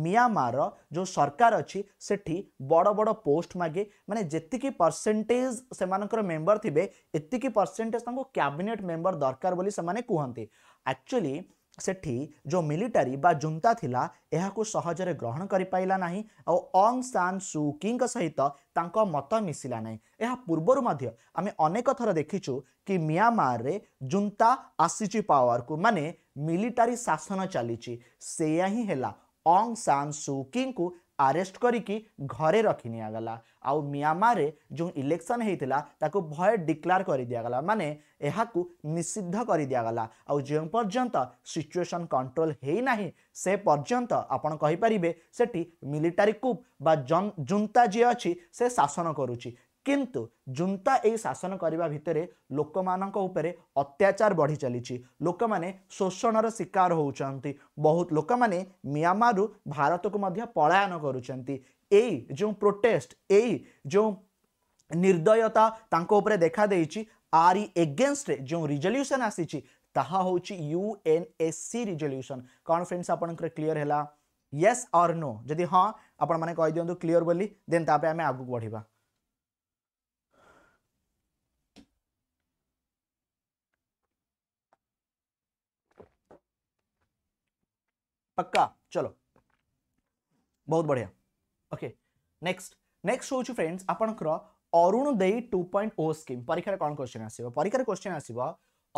ମିଆଁମାରର ଯେଉଁ ସରକାର ଅଛି ସେଠି ବଡ଼ ବଡ଼ ପୋଷ୍ଟ ମାଗେ ମାନେ ଯେତିକି ପରସେଣ୍ଟେଜ୍ ସେମାନଙ୍କର ମେମ୍ବର ଥିବେ ଏତିକି ପରସେଣ୍ଟେଜ୍ ତାଙ୍କୁ କ୍ୟାବିନେଟ୍ ମେମ୍ବର ଦରକାର ବୋଲି ସେମାନେ କୁହନ୍ତି ଆକ୍ଚୁଆଲି ସେଠି ଯେଉଁ ମିଲିଟାରୀ ବା ଜୁନ୍ତା ଥିଲା ଏହାକୁ ସହଜରେ ଗ୍ରହଣ କରିପାରିଲା ନାହିଁ ଆଉ ଅଙ୍ଗ ସାନ୍ ସୁ କିଙ୍କ ସହିତ ତାଙ୍କ ମତ ମିଶିଲା ନାହିଁ ଏହା ପୂର୍ବରୁ ମଧ୍ୟ ଆମେ ଅନେକ ଥର ଦେଖିଛୁ କି ମିଆଁମାରରେ ଜୁନ୍ତା ଆସିଛି ପାୱାରକୁ ମାନେ ମିଲିଟାରୀ ଶାସନ ଚାଲିଛି ସେଇଆ ହିଁ ହେଲା ଅଙ୍ଗ ସାନ୍ ସୁ କିଙ୍କୁ ଆରେଷ୍ଟ କରିକି ଘରେ ରଖି ନିଆଗଲା ଆଉ ମିଆଁମାରରେ ଯେଉଁ ଇଲେକ୍ସନ୍ ହେଇଥିଲା ତାକୁ ଭୟ ଡିକ୍ଲାର କରିଦିଆଗଲା ମାନେ ଏହାକୁ ନିଷିଦ୍ଧ କରିଦିଆଗଲା ଆଉ ଯେଉଁ ପର୍ଯ୍ୟନ୍ତ ସିଚୁଏସନ୍ କଣ୍ଟ୍ରୋଲ ହେଇନାହିଁ ସେ ପର୍ଯ୍ୟନ୍ତ ଆପଣ କହିପାରିବେ ସେଠି ମିଲିଟାରୀ କୁପ୍ ବା ଜୁନ୍ତା ଯିଏ ଅଛି ସେ ଶାସନ କରୁଛି किंतु जुंता यही शासन करने भितर लोक मान अत्याचार बढ़ी चली लोक मैंने शोषण शिकार हो बहुत लोक मैंने मियामारू भारत को पलायन करुंट जो प्रोटेस्ट जो निर्दयता देखाई आरी एगेन्स्ट जो रिजल्यूशन आसी हूँ एस सी रिजल्यूशन कौन फ्रेंड्स आप क्लीयर है यस और नो जदि हाँ आपने मैंने क्लीयर बोली देन आम आगे बढ़िया पक्का चलो बहुत बढ़िया ओके नेक्स्ट नेक्स्ट हूँ फ्रेंड्स आपणोदय टू पॉइंट ओ स्कीम परीक्षा कौन क्वेश्चन आसो परीक्षा क्वेश्चन आसो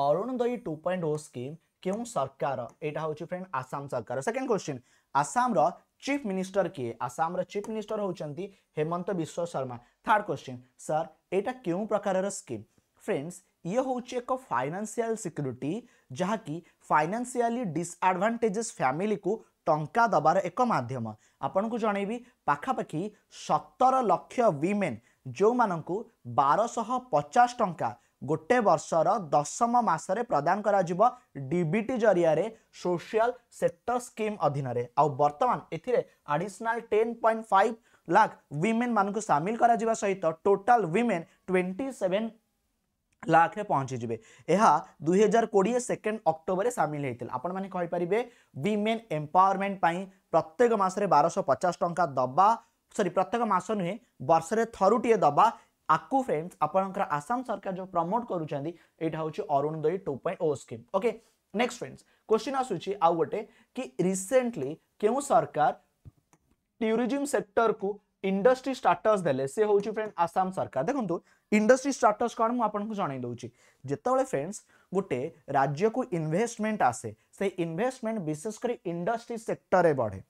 Arunodoi two point O scheme क्यों सरकार यहाँ हूँ फ्रेंड आसाम सरकार सेकेंड क्वेश्चन आसाम्र चीफ मिनिस्टर किए आसाम चीफ मिनिस्टर होती हेमंत विश्व शर्मा थर्ड क्वेश्चन सर यहाँ क्यों प्रकार स्कीम फ्रेंड्स ये हूँ एक फाइनेसियाल सिक्यूरीटी ଯାହାକି ଫାଇନାନ୍ସିଆଲି ଡିସ୍ଆଡ଼ଭାଣ୍ଟେଜେସ୍ ଫ୍ୟାମିଲିକୁ ଟଙ୍କା ଦେବାର ଏକ ମାଧ୍ୟମ ଆପଣଙ୍କୁ ଜଣେଇବି ପାଖାପାଖି ସତର ଲକ୍ଷ ୱିମେନ୍ ଯେଉଁମାନଙ୍କୁ ବାରଶହ ପଚାଶ ଟଙ୍କା ଗୋଟେ ବର୍ଷର ଦଶମ ମାସରେ ପ୍ରଦାନ କରାଯିବ ଡିବିଟି ଜରିଆରେ ସୋସିଆଲ ସେକ୍ଟର ସ୍କିମ୍ ଅଧୀନରେ ଆଉ ବର୍ତ୍ତମାନ ଏଥିରେ additional ten point five lakh women ମାନଙ୍କୁ ସାମିଲ କରାଯିବା ସହିତ ଟୋଟାଲ ୱିମେନ୍ ଟ୍ୱେଣ୍ଟି ସେଭେନ୍ লাখে পৌঁছিযে ଏହା ଦୁଇ ହଜାର କୋଡ଼ିଏ ସେକେଣ୍ଡ ଅକ୍ଟୋବରରେ ସାମିଲ ହୋଇଥିଲା ଆପଣମାନେ କହିପାରିବେ ୱିମେନ୍ ଏମ୍ପାୱାରମେଣ୍ଟ ପାଇଁ ପ୍ରତ୍ୟେକ ମାସରେ ବାରଶହ ପଚାଶ ଟଙ୍କା ଦେବା ସରି ପ୍ରତ୍ୟେକ ମାସ ନୁହେଁ ବର୍ଷରେ ଥରୁଟିଏ ଦେବା ଆକୁ ଫ୍ରେଣ୍ଡସ୍ ଆପଣଙ୍କର ଆସାମ ସରକାର ଯେଉଁ ପ୍ରମୋଟ୍ କରୁଛନ୍ତି ଏଇଟା ହେଉଛି Arunodoi two point O scheme okay next friends question ଆସୁଛି ଆଉ ଗୋଟେ କି ରିସେଣ୍ଟଲି କେଉଁ ସରକାର ଟୁରିଜିମ୍ ସେକ୍ଟରକୁ ଇଣ୍ଡଷ୍ଟ୍ରି ଷ୍ଟାଟସ୍ ଦେଲେ ସେ ହେଉଛି ଫ୍ରେଣ୍ଡ ଆସାମ ସରକାର ଦେଖନ୍ତୁ इंडस्ट्री स्टार्टअप्स कौन मुझे जनई दूँ जिते फ्रेंड्स गोटे राज्य को इनभेस्टमेंट आसे से इनभेस्टमेंट विशेषकर इंडस्ट्री सेक्टर में बढ़े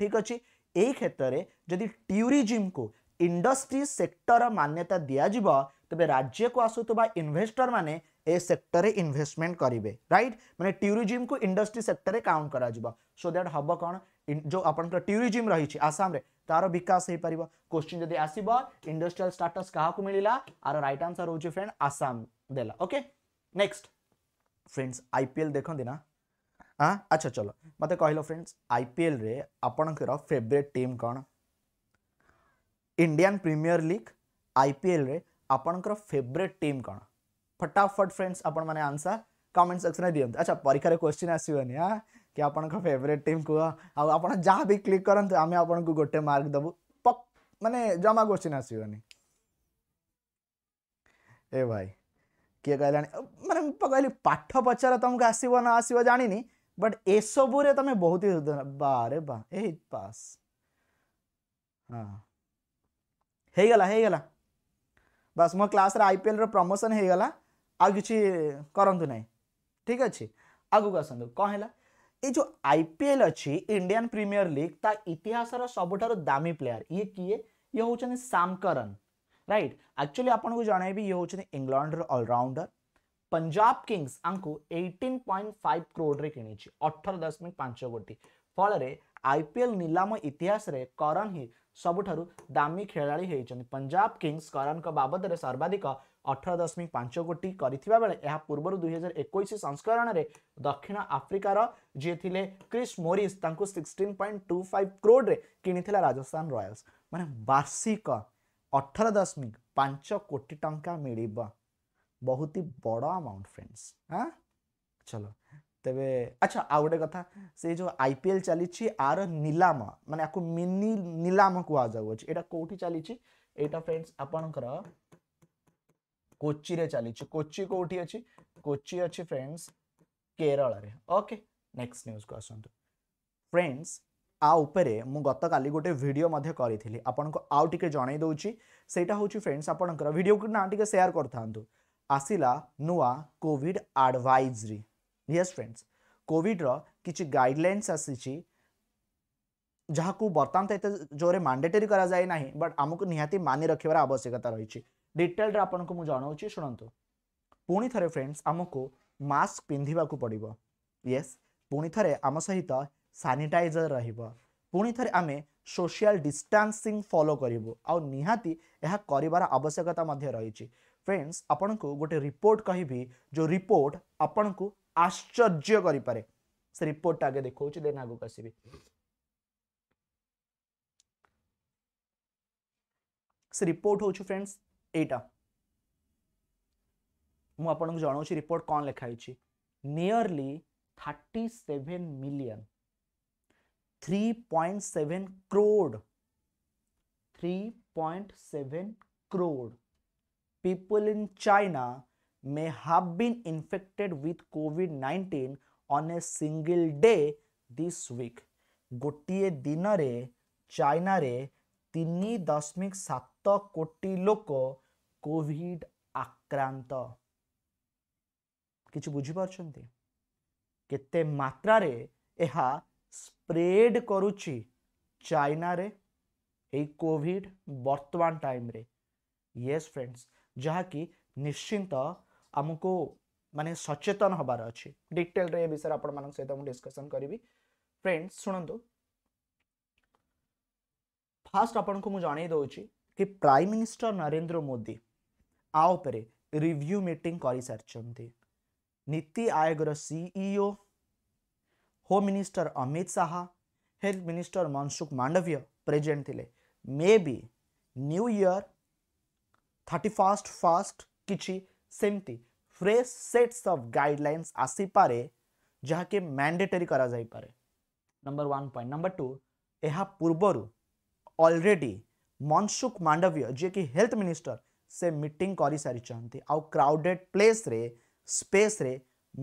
ठीक अच्छे एक क्षेत्र में जदि टूरीजिम को इंडस्ट्री सेक्टर मान्यता दिजाव तेज राज्य को आसुवा इनभेस्टर मैंने ए सेक्टर इनभेस्टमेंट करेंगे रईट मैंने टूरीजिम को इंडस्ट्री सेक्टर में काउंट करो दैट हम कौन जो आपंकर टूरीजम रही आसाम तार विकास हो पार क्वेश्चन जब आस इंडस्ट्रियल स्टाटस क्या मिलला आर रईट आंसर हूँ फ्रेंड आसाम देला ओके नेक्स्ट फ्रेंड्स आईपीएल देखते ना हाँ अच्छा चलो मत कह फ्रेंड्स आईपीएल आपणकर फेवरेट टीम कौन इंडियन प्रीमियर लीग आईपीएल आपणकर फेवरेट टीम कौन फटाफट फ्रेंड्स आपण आंसर कमेंट सेक्शन में दिखते अच्छा परीक्षा क्वेश्चन आसवानी हाँ कि आपंक फेवरेट टीम कह आपड़ जहाँ भी क्लिक करते तो आम आपको गोटे मार्क देव पक मानने जमा क्वेश्चन आस ए भाई किए कह मैं कहली पाठ पचार तुमको आसब ना आसब जानी बट ए सबूर तुम बहुत ही बारे बाईट हाँ हो गला बस मो क्लास आईपीएल रमोशन हो गला आ कि करूँ ना ठीक अच्छे आगे आसतु कहला ଏ ଯେଉଁ ଆଇ ପି ଏଲ୍ ଅଛି ଇଣ୍ଡିଆନ୍ ପ୍ରିମିୟର ଲିଗ୍ ତା ଇତିହାସର ସବୁଠାରୁ ଦାମୀ ପ୍ଲେୟାର ଇଏ କିଏ ଇଏ ହେଉଛନ୍ତି ସାମକରନ୍ ରାଇଟ୍ ଆକ୍ଚୁଆଲି ଆପଣଙ୍କୁ ଜଣାଇବି ଇଏ ହେଉଛନ୍ତି ଇଂଲଣ୍ଡର ଅଲରାଉଣ୍ଡର ପଞ୍ଜାବ କିଙ୍ଗସ୍ ଆଙ୍କୁ ଏଇଟିନ୍ ପଏଣ୍ଟ ଫାଇଭ୍ କ୍ରୋଡ଼ରେ କିଣିଛି ଅଠର ଦଶମିକ ପାଞ୍ଚ କୋଟି ଫଳରେ ଆଇ ପି ଏଲ୍ ନିଲାମ ଇତିହାସରେ କରନ୍ ହିଁ ସବୁଠାରୁ ଦାମୀ ଖେଳାଳି ହୋଇଛନ୍ତି ପଞ୍ଜାବ କିଙ୍ଗସ୍ କରନ୍ଙ୍କ ବାବଦରେ ସର୍ବାଧିକ ଅଠର ଦଶମିକ ପାଞ୍ଚ କୋଟି କରିଥିବା ବେଳେ ଏହା ପୂର୍ବରୁ ଦୁଇହଜାର ଏକୋଇଶ ସଂସ୍କରଣରେ ଦକ୍ଷିଣ ଆଫ୍ରିକାର ଯିଏ ଥିଲେ କ୍ରିସ୍ ମୋରିସ୍ ତାଙ୍କୁ ସିକ୍ସଟିନ୍ ପଏଣ୍ଟ ଟୁ ଫାଇଭ୍ କ୍ରୋଡ଼ରେ କିଣିଥିଲା ରାଜସ୍ଥାନ ରୟାଲ୍ସ ମାନେ ବାର୍ଷିକ ଅଠର ଦଶମିକ ପାଞ୍ଚ କୋଟି ଟଙ୍କା ମିଳିବ ବହୁତ ହି ବଡ଼ ଆମାଉଣ୍ଟ ଫ୍ରେଣ୍ଡସ୍ ହଁ ଚଲୋ ତେବେ ଆଚ୍ଛା ଆଉ ଗୋଟେ କଥା ସେ ଯେଉଁ ଆଇ ପି ଏଲ୍ ଚାଲିଛି ଆର ନିଲାମ ମାନେ ଆକୁ ମିନି ନିଲାମ କୁହାଯାଉଅଛି ଏଇଟା କେଉଁଠି ଚାଲିଛି ଏଇଟା ଫ୍ରେଣ୍ଡସ୍ ଆପଣଙ୍କର कोची रे चली कोची कौटी अच्छी कोची अच्छी friends Kerala okay next news को आसतु फ्रेंड्स आ गत का गोटे भिडियो करी आपन को आउ टे जन दौटा हूँ फ्रेंड्स आपंकर भिडियो ना टे सेयार कर आसला नुआ Covid advisory yes friends Covid रिच्छ गाइडलैंस आसी जहाँ को बर्तमान तो ये जोर मैंडेटरी कराए ना बट आमको निहाती मानि रखार आवश्यकता रही ଡିଟେଲରେ ଆପଣଙ୍କୁ ମୁଁ ଜଣାଉଛି ଶୁଣନ୍ତୁ ପୁଣି ଥରେ ଫ୍ରେଣ୍ଡସ୍ ଆମକୁ ମାସ୍କ ପିନ୍ଧିବାକୁ ପଡ଼ିବ ୟେସ୍ ପୁଣି ଥରେ ଆମ ସହିତ ସାନିଟାଇଜର ରହିବ ପୁଣି ଥରେ ଆମେ ସୋସିଆଲ ଡିଷ୍ଟାନ୍ସିଂ ଫଲୋ କରିବୁ ଆଉ ନିହାତି ଏହା କରିବାର ଆବଶ୍ୟକତା ମଧ୍ୟ ରହିଛି ଫ୍ରେଣ୍ଡସ୍ ଆପଣଙ୍କୁ ଗୋଟେ ରିପୋର୍ଟ କହିବି ଯେଉଁ ରିପୋର୍ଟ ଆପଣଙ୍କୁ ଆଶ୍ଚର୍ଯ୍ୟ କରିପାରେ ସେ ରିପୋର୍ଟଟା ଆଗେ ଦେଖାଉଛି ଦେନ୍ ଆଗକୁ ଆସିବି ସେ ରିପୋର୍ଟ ହେଉଛି ଫ୍ରେଣ୍ଡସ୍ एटा मु आपन को जणौछि रिपोर्ट कोन लिखाइ छि nearly 37 million 3.7 crore 3.7 crore people in China may have been infected with कोविड-19 on a single day this week गोटिए दिन रे चाइना रे तीन दशमिक सात कोटी लोक कोड आक्रांत कि बुझीपे मात्रा रे एहा स्प्रेड करुची चाइना रे कोविड वर्तमान टाइम रे यस फ्रेंड्स जहाँकि निश्चिंत आम को मानने सचेतन हबार अच्छे डिटेल रे विषय आप सहित डिस्कसन करी फ्रेंड्स शुणु फास्ट आपन को जन कि प्राइम मिनिस्टर नरेंद्र मोदी आपरे रिव्यू मीटिंग कर सारी NITI Aayog CEO home minister Amit Shah health minister Mansukh Mandaviya present थे may be new year thirty first first किसी सेमती फ्रेश सेट्स ऑफ गाइडलाइंस आसीपे जहाँकि मैंडेटरी करा जाई पारे number one point number two यह पूर्वरू অলরেডি মনশুক মান্ডব্য যে কি হেলথ মিনিস্টার সে মিটিং করি সারি চান্তি আউ ক্রাউডেড প্লেস রে স্পেস রে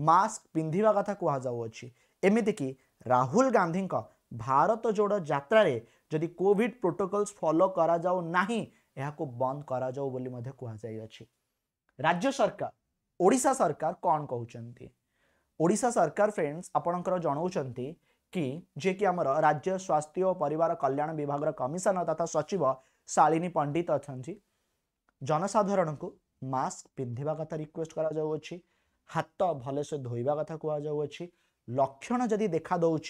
মাস্ক পিনধিবা কথা কোহ যাও আছে এমিতি কি রাহুল গান্ধী কা ভারত জোড় যাত্রা রে যদি কোভিড প্রটোকলস ফলো করা যাও নাহি ইয়া কো বন্ধ করা যাও বলি মধ্যে কোহ চাই আছে রাজ্য সরকার ওড়িশা সরকার কোন কোহচান্তি ওড়িশা সরকার फ्रेंड्स आपणকর জণৌচান্তি कि जे कि आम राज्य स्वास्थ्य और परिवार कल्याण विभाग कमिशनर तथा सचिव शालिनी पंडित अच्छा जनसाधारण को मास्क पिंधा कथा रिक्वेस्ट कर हाथ भलसे धोवा कथा कहु लक्षण जदि देखा दौर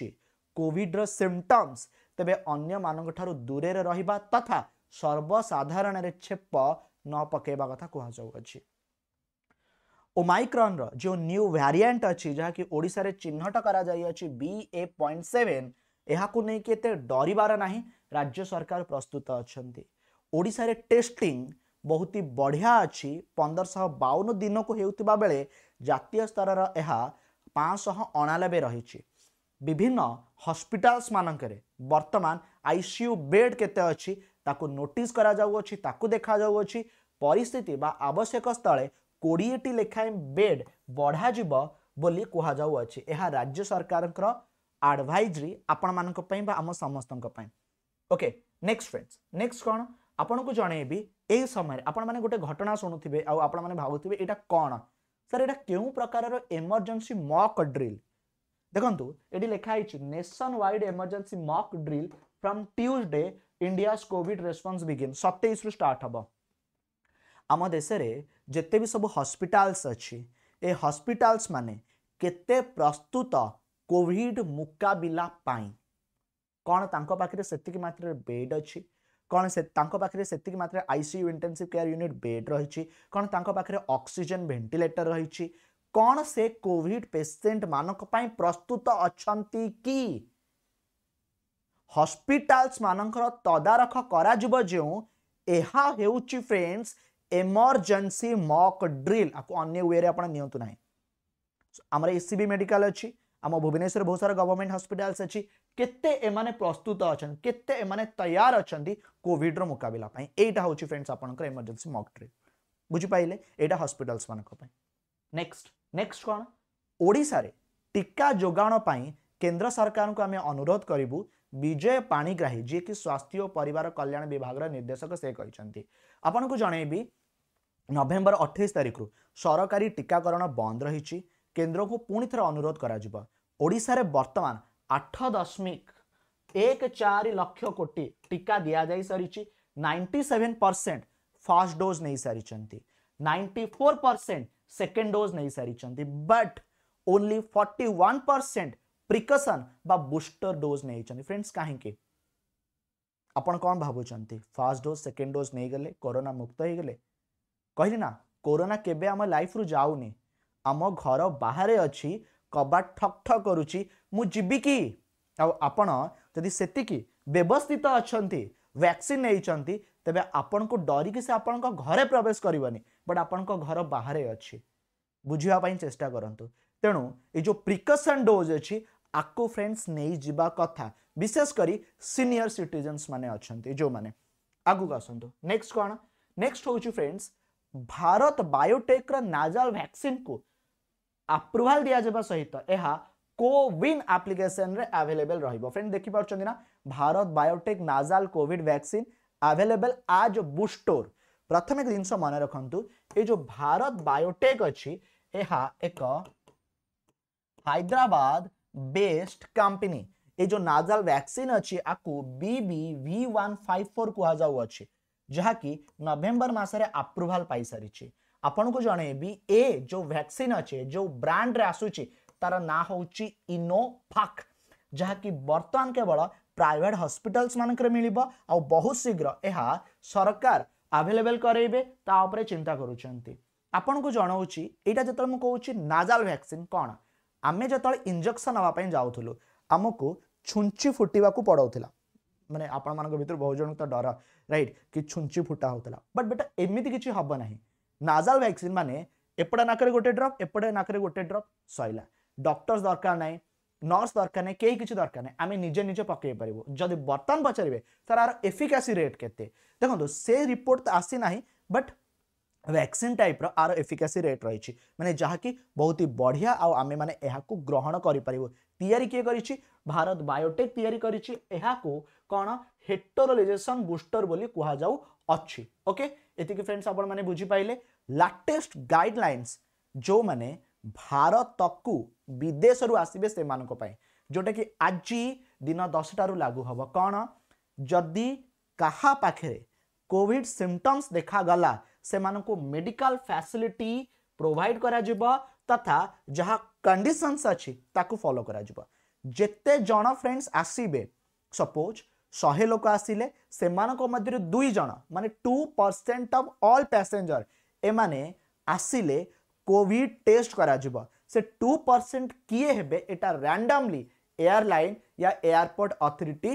कोविड्र सिमटम्स तेज अन्य दूरे रहा तथा सर्वसाधारण छेप न पकेवा कथा कहु ଓମାଇକ୍ରନ୍ର ଯେଉଁ ନ୍ୟୁ ଭ୍ୟାରିଆଣ୍ଟ ଅଛି ଯାହାକି ଓଡ଼ିଶାରେ ଚିହ୍ନଟ କରାଯାଇଅଛି ବି ଏ ପଏଣ୍ଟ ସେଭେନ୍ ଏହାକୁ ନେଇକି ଏତେ ଡରିବାର ନାହିଁ ରାଜ୍ୟ ସରକାର ପ୍ରସ୍ତୁତ ଅଛନ୍ତି ଓଡ଼ିଶାରେ ଟେଷ୍ଟିଂ ବହୁତ ହି ବଢ଼ିଆ ଅଛି ପନ୍ଦରଶହ ବାଉନ ଦିନକୁ ହେଉଥିବା ବେଳେ ଜାତୀୟ ସ୍ତରର ଏହା ପାଞ୍ଚଶହ ଅଣାନବେ ରହିଛି ବିଭିନ୍ନ ହସ୍ପିଟାଲ୍ସ ମାନଙ୍କରେ ବର୍ତ୍ତମାନ ଆଇସିୟୁ ବେଡ୍ କେତେ ଅଛି ତାକୁ ନୋଟିସ୍ କରାଯାଉଅଛି ତାକୁ ଦେଖାଯାଉଅଛି ପରିସ୍ଥିତି ବା ଆବଶ୍ୟକ ସ୍ଥଳେ କୋଡ଼ିଏଟି ଲେଖାଏଁ ବେଡ୍ ବଢ଼ାଯିବ ବୋଲି କୁହାଯାଉଅଛି ଏହା ରାଜ୍ୟ ସରକାରଙ୍କର ଆଡ଼ଭାଇଜରି ଆପଣମାନଙ୍କ ପାଇଁ ବା ଆମ ସମସ୍ତଙ୍କ ପାଇଁ ଓକେ ନେକ୍ସଟ ଫ୍ରେଣ୍ଡସ୍ ନେକ୍ସଟ କ'ଣ ଆପଣଙ୍କୁ ଜଣେଇବି ଏହି ସମୟରେ ଆପଣମାନେ ଗୋଟେ ଘଟଣା ଶୁଣୁଥିବେ ଆଉ ଆପଣମାନେ ଭାବୁଥିବେ ଏଇଟା କ'ଣ ସାର୍ ଏଇଟା କେଉଁ ପ୍ରକାରର ଏମର୍ଜେନ୍ସି ମକ୍ ଡ୍ରିଲ୍ ଦେଖନ୍ତୁ ଏଠି ଲେଖା ହେଇଛି nationwide emergency mock drill from Tuesday India's Covid response begin ସତେଇଶରୁ ଷ୍ଟାର୍ଟ ହେବ ଆମ ଦେଶରେ ଯେତେ ବି ସବୁ ହସ୍ପିଟାଲ୍ସ ଅଛି ଏ ହସ୍ପିଟାଲ୍ସ ମାନେ କେତେ ପ୍ରସ୍ତୁତ କୋଭିଡ଼ ମୁକାବିଲା ପାଇଁ କ'ଣ ତାଙ୍କ ପାଖରେ ସେତିକି ମାତ୍ରାରେ ବେଡ୍ ଅଛି କ'ଣ ସେ ତାଙ୍କ ପାଖରେ ସେତିକି ମାତ୍ରାରେ I ICU intensive care unit bed ରହିଛି କ'ଣ ତାଙ୍କ ପାଖରେ ଅକ୍ସିଜେନ୍ ଭେଣ୍ଟିଲେଟର୍ ରହିଛି କ'ଣ ସେ କୋଭିଡ଼ ପେସେଣ୍ଟମାନଙ୍କ ପାଇଁ ପ୍ରସ୍ତୁତ ଅଛନ୍ତି କି ହସ୍ପିଟାଲ୍ସ ମାନଙ୍କର ତଦାରଖ କରାଯିବ ଯେଉଁ ଏହା ହେଉଛି ଫ୍ରେଣ୍ଡସ୍ ଏମର୍ଜେନ୍ସି ମକ୍ ଡ୍ରିଲ୍ ଆକୁ ଅନ୍ୟ ୱେରେ ଆପଣ ନିଅନ୍ତୁ ନାହିଁ ଆମର ଏସ୍ ସି ବି ମେଡ଼ିକାଲ ଅଛି ଆମ ଭୁବନେଶ୍ୱର ବହୁତ ସାରା ଗଭର୍ଣ୍ଣମେଣ୍ଟ ହସ୍ପିଟାଲ୍ସ ଅଛି କେତେ ଏମାନେ ପ୍ରସ୍ତୁତ ଅଛନ୍ତି କେତେ ଏମାନେ ତୟାର ଅଛନ୍ତି କୋଭିଡ଼ର ମୁକାବିଲା ପାଇଁ ଏଇଟା ହେଉଛି ଫ୍ରେଣ୍ଡସ୍ ଆପଣଙ୍କର ଏମର୍ଜେନ୍ସି ମକ୍ ଡ୍ରିଲ୍ ବୁଝିପାରିଲେ ଏଇଟା ହସ୍ପିଟାଲ୍ସମାନଙ୍କ ପାଇଁ ନେକ୍ସଟ ନେକ୍ସଟ କ'ଣ ଓଡ଼ିଶାରେ ଟିକା ଯୋଗାଣ ପାଇଁ କେନ୍ଦ୍ର ସରକାରଙ୍କୁ ଆମେ ଅନୁରୋଧ କରିବୁ विजय पाणीग्राही जिकि स्वास्थ्य और परिवार कल्याण विभाग निर्देशक से कहते आपन को जन नभेम्बर अठाई तारीख रू सरकारी टीकाकरण बंद रही केन्द्र को पुणी थर अनुरोध कर बर्तमान आठ दशमिक एक चार लक्ष कोटी टीका दि जा सारी ninety seven percent first dose नहीं सारी ninety four percent second dose नहीं सारी but only forty one percent precaution ବା ବୁଷ୍ଟର ଡୋଜ୍ ନେଇଛନ୍ତି ଫ୍ରେଣ୍ଡସ୍ କାହିଁକି ଆପଣ କ'ଣ ଭାବୁଛନ୍ତି ଫାର୍ଷ୍ଟ ଡୋଜ୍ ସେକେଣ୍ଡ ଡୋଜ୍ ନେଇଗଲେ କରୋନା ମୁକ୍ତ ହେଇଗଲେ କହିଲି ନା କରୋନା କେବେ ଆମ ଲାଇଫ୍ରୁ ଯାଉନି ଆମ ଘର ବାହାରେ ଅଛି କବାଟ ଠକ୍ ଠକ୍ କରୁଛି ମୁଁ ଯିବି କି ଆଉ ଆପଣ ଯଦି ସେତିକି ବ୍ୟବସ୍ଥିତ ଅଛନ୍ତି ଭ୍ୟାକ୍ସିନ୍ ନେଇଛନ୍ତି ତେବେ ଆପଣଙ୍କୁ ଡରିକି ସେ ଆପଣଙ୍କ ଘରେ ପ୍ରବେଶ କରିବନି ବଟ୍ ଆପଣଙ୍କ ଘର ବାହାରେ ଅଛି ବୁଝିବା ପାଇଁ ଚେଷ୍ଟା କରନ୍ତୁ ତେଣୁ ଏ ଯେଉଁ ପ୍ରିକସନ୍ ଡୋଜ୍ ଅଛି आपको फ्रेंड्स नहीं जवा कथा विशेषकर सीनियर सिटेजेन्स मैंने अच्छा जो मैंने आगक आसत नेक्स्ट कौन नेक्स्ट हूँ friends Bharat biotech nasal vaccine को आप्रुवाल दि जा सहित यह कोविन आप्लिकेसन आभेलेबल रेंड देखी पार्टी Bharat biotech nasal covid vaccine available आज बुस्टोर प्रथम एक जिन मन रखु ये जो भारत बायोटेक अच्छी यह एक हाइद्राबाद बेस्ट कंपनी ए जो नाजाल वैक्सीन अच्छी आपको बीबी वी वन फाइव फोर कहु अच्छे जहाँकि नभेम्बर मसरे आप्रुभाल पाई सारी को जन ए जो वैक्सीन अच्छे जो ब्रांड रे आसूची तार ना हूँ इनोफाक जहाँकि बर्तमान केवल प्राइट हस्पिटाल्स मानक मिल बहुत शीघ्र यह सरकार आभेलेबल करेबे तापर चिंता करुँच आपण को जनावि यहाँ जो मुझे नाजाल भैक्सीन कौन ଆମେ ଯେତେବେଳେ ଇଞ୍ଜେକ୍ସନ୍ ନେବା ପାଇଁ ଯାଉଥିଲୁ ଆମକୁ ଛୁଞ୍ଚି ଫୁଟିବାକୁ ପଡ଼ଉଥିଲା ମାନେ ଆପଣମାନଙ୍କ ଭିତରୁ ବହୁତ ଜଣଙ୍କୁ ତ ଡର ରାଇଟ୍ କି ଛୁଞ୍ଚି ଫୁଟା ହେଉଥିଲା ବଟ୍ ବେଟା ଏମିତି କିଛି ହେବ ନାହିଁ ନାଜାଲ୍ ଭ୍ୟାକ୍ସିନ୍ ମାନେ ଏପଟେ ନାକରେ ଗୋଟେ ଡ୍ରପ୍ ଏପଟେ ନାକରେ ଗୋଟେ ଡ୍ରପ୍ ସରିଲା ଡକ୍ଟର୍ସ ଦରକାର ନାହିଁ ନର୍ସ ଦରକାର ନାହିଁ କେହି କିଛି ଦରକାର ନାହିଁ ଆମେ ନିଜେ ନିଜେ ପକାଇ ପାରିବୁ ଯଦି ବର୍ତ୍ତମାନ ପଚାରିବେ ସାର୍ ଆର ଏଫିକାସି ରେଟ୍ କେତେ ଦେଖନ୍ତୁ ସେ ରିପୋର୍ଟ ତ ଆସିନାହିଁ ବଟ୍ ৱ্যাক্সিন টাইপৰ আৰু এফেকাসি ৰেট ৰৈচি মানে যা কি বহুতই বঢ়িয়া আৰু আমি মানে ইয়াକୁ গ্ৰহণ কৰি পৰিবো তৈয়ாரி কি কৰিচি ভাৰত বায়োটেক তৈয়ாரி কৰিচি ইয়াକୁ কোন হেটৰোলেজেশন বুস্টার বুলি কোৱা যাও অচি ওকে এতিকে ফ্ৰেণ্ডছ আপোন মানে বুজি পাইলে latest গাইডলাইনস যো মানে ভাৰতকুক বিদেশৰু আছিবে সেমানক পায় যোটা কি আজি দিনা 10 টাৰু লাগু হব কোন যদি কাহা পাখৰে কোভিড সিম্পটমস দেখা গলা ସେମାନଙ୍କୁ ମେଡିକାଲ ଫ୍ୟାସିଲିଟି ପ୍ରୋଭାଇଡ଼ କରାଯିବ ତଥା ଯାହା କଣ୍ଡିସନ୍ସ ଅଛି ତାକୁ ଫଲୋ କରାଯିବ ଯେତେ ଜଣ ଫ୍ରେଣ୍ଡସ୍ ଆସିବେ ସପୋଜ୍ ଶହେ ଲୋକ ଆସିଲେ ସେମାନଙ୍କ ମଧ୍ୟରୁ ଦୁଇ ଜଣ ମାନେ two percent of all passenger ଏମାନେ ଆସିଲେ କୋଭିଡ଼ ଟେଷ୍ଟ କରାଯିବ ସେ ଟୁ ପରସେଣ୍ଟ କିଏ ହେବେ ଏଇଟା ରାଣ୍ଡମଲି ଏୟାରଲାଇନ୍ ୟା ଏୟାରପୋର୍ଟ ଅଥରିଟି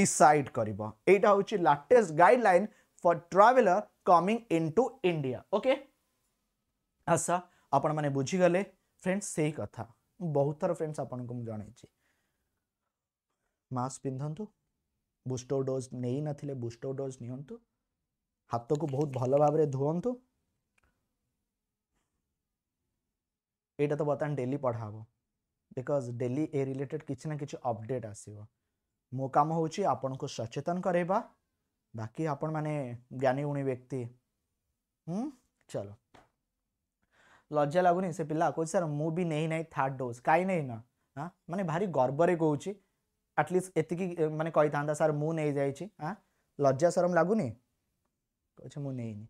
ଡିସାଇଡ଼ କରିବ ଏଇଟା ହେଉଛି latest guideline for traveler coming into India. Okay? ଆଶା ଆପଣମାନେ ବୁଝିଗଲେ ଫ୍ରେଣ୍ଡସ୍ ସେଇ କଥା ମୁଁ ବହୁତ ଥର ଫ୍ରେଣ୍ଡସ୍ ଆପଣଙ୍କୁ ମୁଁ ଜଣେଇଛି ମାସ୍କ ପିନ୍ଧନ୍ତୁ ବୁଷ୍ଟର ଡୋଜ୍ ନେଇନଥିଲେ ବୁଷ୍ଟର ଡୋଜ୍ ନିଅନ୍ତୁ ହାତକୁ ବହୁତ ଭଲ ଭାବରେ ଧୁଅନ୍ତୁ ଏଇଟା ତ ବର୍ତ୍ତମାନ ଡେଲି ପଢ଼ା ହେବ ବିକଜ୍ ଡେଲି ଏ ରିଲେଟେଡ଼୍ କିଛି ନା କିଛି ଅପଡ଼େଟ୍ ଆସିବ ମୋ କାମ ହେଉଛି ଆପଣଙ୍କୁ ସଚେତନ କରାଇବା बाकी आपण माने ज्ञानी गुणी व्यक्ति हम्म चलो लज्जा लगुनि से पिला कह सर मु भी नहीं नहीं थर्ड डोज कहीं नहीं ना हाँ मानते भारी गर्वे कहूँ आटलिस्ट एति मानते कही था सर मुझे हाँ लज्जा सरम लगुनि कह नहीं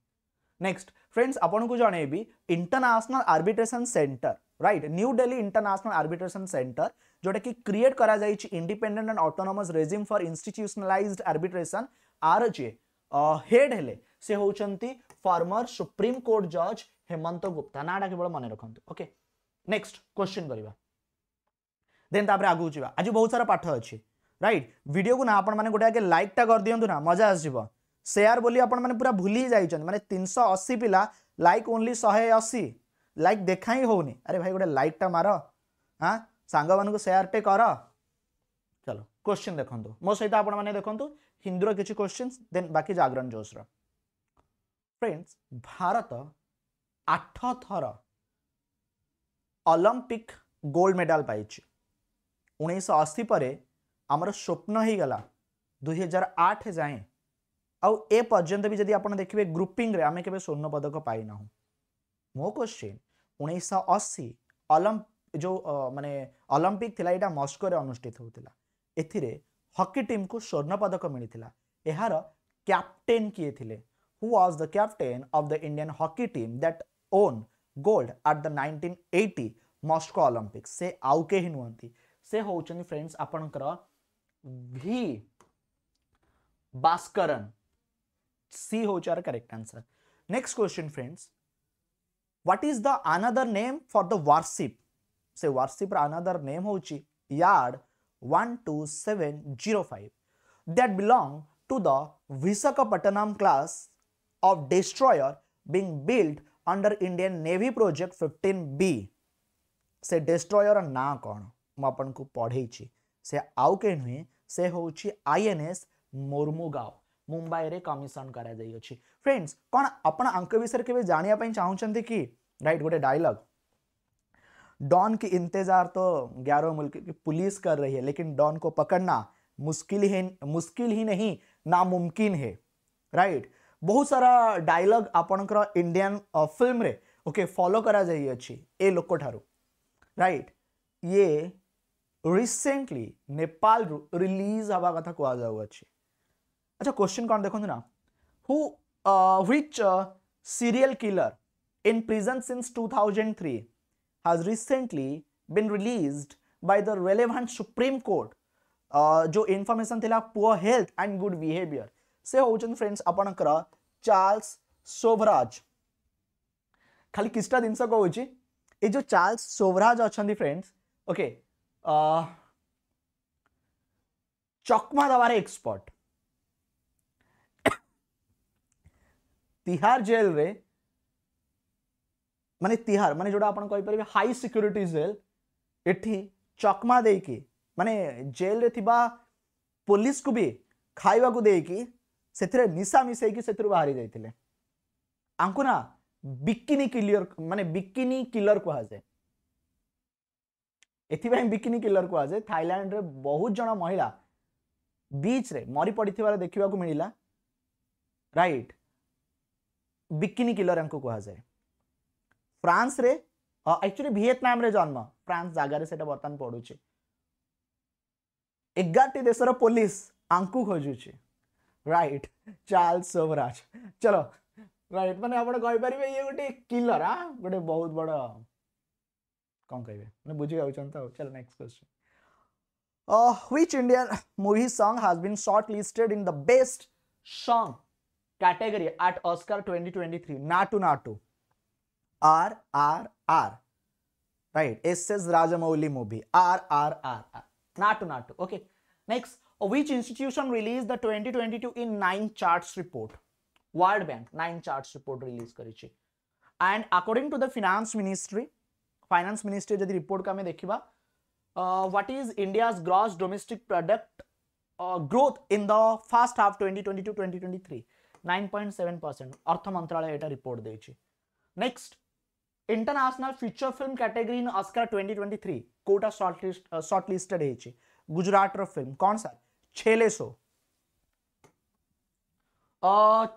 नेक्स्ट फ्रेंड्स आप जनइबी international arbitration centre right New Delhi international arbitration centre जोटा कि क्रिएट कर independent and autonomous regime for institutionalise arbitration आर जी हेड हेले से होंगे फर्मर सुप्रीम कोर्ट जज हेमंत गुप्ता नाटा केवल मन रखु ओके नेक्स्ट क्वेश्चन करवा देन आगे जावा आज बहुत सारा पाठ अच्छे राइट वीडियो को ना आप गोटे आगे लाइक टा कर दियंतु ना मजा आसीबो शेयर बोली आपण माने पूरा भूली ही जाइचन माने 380 पिला लाइक ओनली शहे अशी लाइक देखा ही होनी अरे भाई गोटे लाइक टा मार हाँ सांग मान को शेयर टे कर चलो क्वेश्चन देखो मो सहित आप माने ହିନ୍ଦୁର କିଛି কোশ্চেন্স ଦେନ୍ ବାକି ଜାଗରଣ জোসরা ফ্রেন্ডস ଭାରତ আঠ থর ଅଲମ୍ପିକ୍ ଗୋଲ୍ଡ ମେଡାଲ୍ ପାଇଛି ଉଣେଇଶହ ଅଶୀ ପରେ ଆମର ସ୍ୱପ୍ନ ହେଇଗଲା ଦୁଇହଜାର ଆଠ ଯାଏଁ ଆଉ ଏ ପର୍ଯ୍ୟନ୍ତ ବି ଯଦି ଆପଣ ଦେଖିବେ ଗ୍ରୁପିଂରେ ଆମେ କେବେ ସ୍ୱର୍ଣ୍ଣ ପଦକ ପାଇନାହୁଁ ମୋ କୋଶ୍ଚିନ୍ ଉଣେଇଶହ ଅଶୀ ଅଲମ୍ପ ଯେଉଁ ମାନେ ଅଲମ୍ପିକ୍ ଥିଲା ଏଇଟା ମସ୍କୋରେ ଅନୁଷ୍ଠିତ ହେଉଥିଲା ଏଥିରେ हॉकी टीम को स्वर्ण पदक मिलता यार कैप्टेन किए थे who was the captain of the Indian hockey team that won gold at the 1980 eighty Moscow Olympics से आउ के नुहति से हूँ फ्रेंड्स आप भी सी हूँ correct answer next question friends what is the another name for the warship से वारसीप्र अनदर नेम हो yard 12705 that belong to the Visakhapatnam class of destroyer being built under Indian Navy Project 15B. से डेस्ट्रयर ना कौन मुझे पढ़े से आउ के नुहे से हूँ I N S Mormugao Mumbai में कमिशन कर फ्रेंड्स कौन आपण आंक विषय के जानापी चाहूँ कि रईट गोटे डायलग डॉन की इंतज़ार तो ग्यारह मुल्क की पुलिस कर रही है लेकिन डॉन को पकड़ना मुश्किल ही मुश्किल ही नहीं नामुमकिन है राइट बहुत सारा डायलग आपणकर इंडियन फिल्म रे ओके फॉलो करा जाइए ए लोक राइट ये रिसेंटली नेपाल रिलीज हवा कथा कह अच्छा क्वेश्चन कौन देखो ना who which serial killer in prison since 2003 has recently been release by the relevant supreme court जो इनफर्मेशन थी poor health and good behaviour से हूँ फ्रेंड्स आप चार्ल्स सोभराज खाली किसटा जिनस कह जो चार्ल्स सोभराज अच्छा फ्रेंड्स ओके चकमा दबार एक्सपर्ट तिहार जेल रे मानते तिहार मानते जो आप हाई सिक्यूरीटी जेल ये चकमा दे कि मानने जेल पुलिस को भी खावाक देकिशा मिसेकूर बाहरी जाइए आंकुना बिकिनी क्लीयर मानने बिकिनी किलर कह जाए एथपाई बिकिनी किलर कह जाए थाइलैंड रे बहुत जन महिला बीच रे मरी पड़ थ देखा मिलला रईट बिकिनी किलर को कह जाए ଫ୍ରାନ୍ସରେ ଆକ୍ଚୁଆଲି ଭିଏତନାମରେ ଜନ୍ମ ଫ୍ରାନ୍ସ ଜାଗାରେ ସେଇଟା ବର୍ତ୍ତମାନ ପଡ଼ୁଛି ଏଗାରଟି ଦେଶର ପୋଲିସ ଆଙ୍କୁ ଖୋଜୁଛି ରାଇଟ୍ ଚାର୍ଲ ସୋଭରାଜ ଚଲୋ ରାଇଟ୍ ମାନେ ଆପଣ କହିପାରିବେ ଇଏ ଗୋଟେ କିଲର ଆ ଗୋଟେ ବହୁତ ବଡ଼ କ'ଣ କହିବେ ମାନେ ବୁଝିପାରୁଛନ୍ତି ଆଉ ଚାଲ next question which Indian movie song has been shortlisted in the best song category at Oscar 2023? Natu Natu. R R R right S S Rajamouli movie R R R R Naatu Naatu okay next which institution release the twenty in nine chart report world bank nine chart report release करी and according to the finance ministry finance ministry जब report को आम देखा what is India gross domestic product growth in the first half twenty twenty two अर्थ मंत्रालय report देखिए next international feature film category નો Oscar 2023 કોટા શોર્ટલિસ્ટ શોર્ટલિસ્ટેડ ହେଇଛି ગુજરાતର ફિલ્મ કોણ sir 600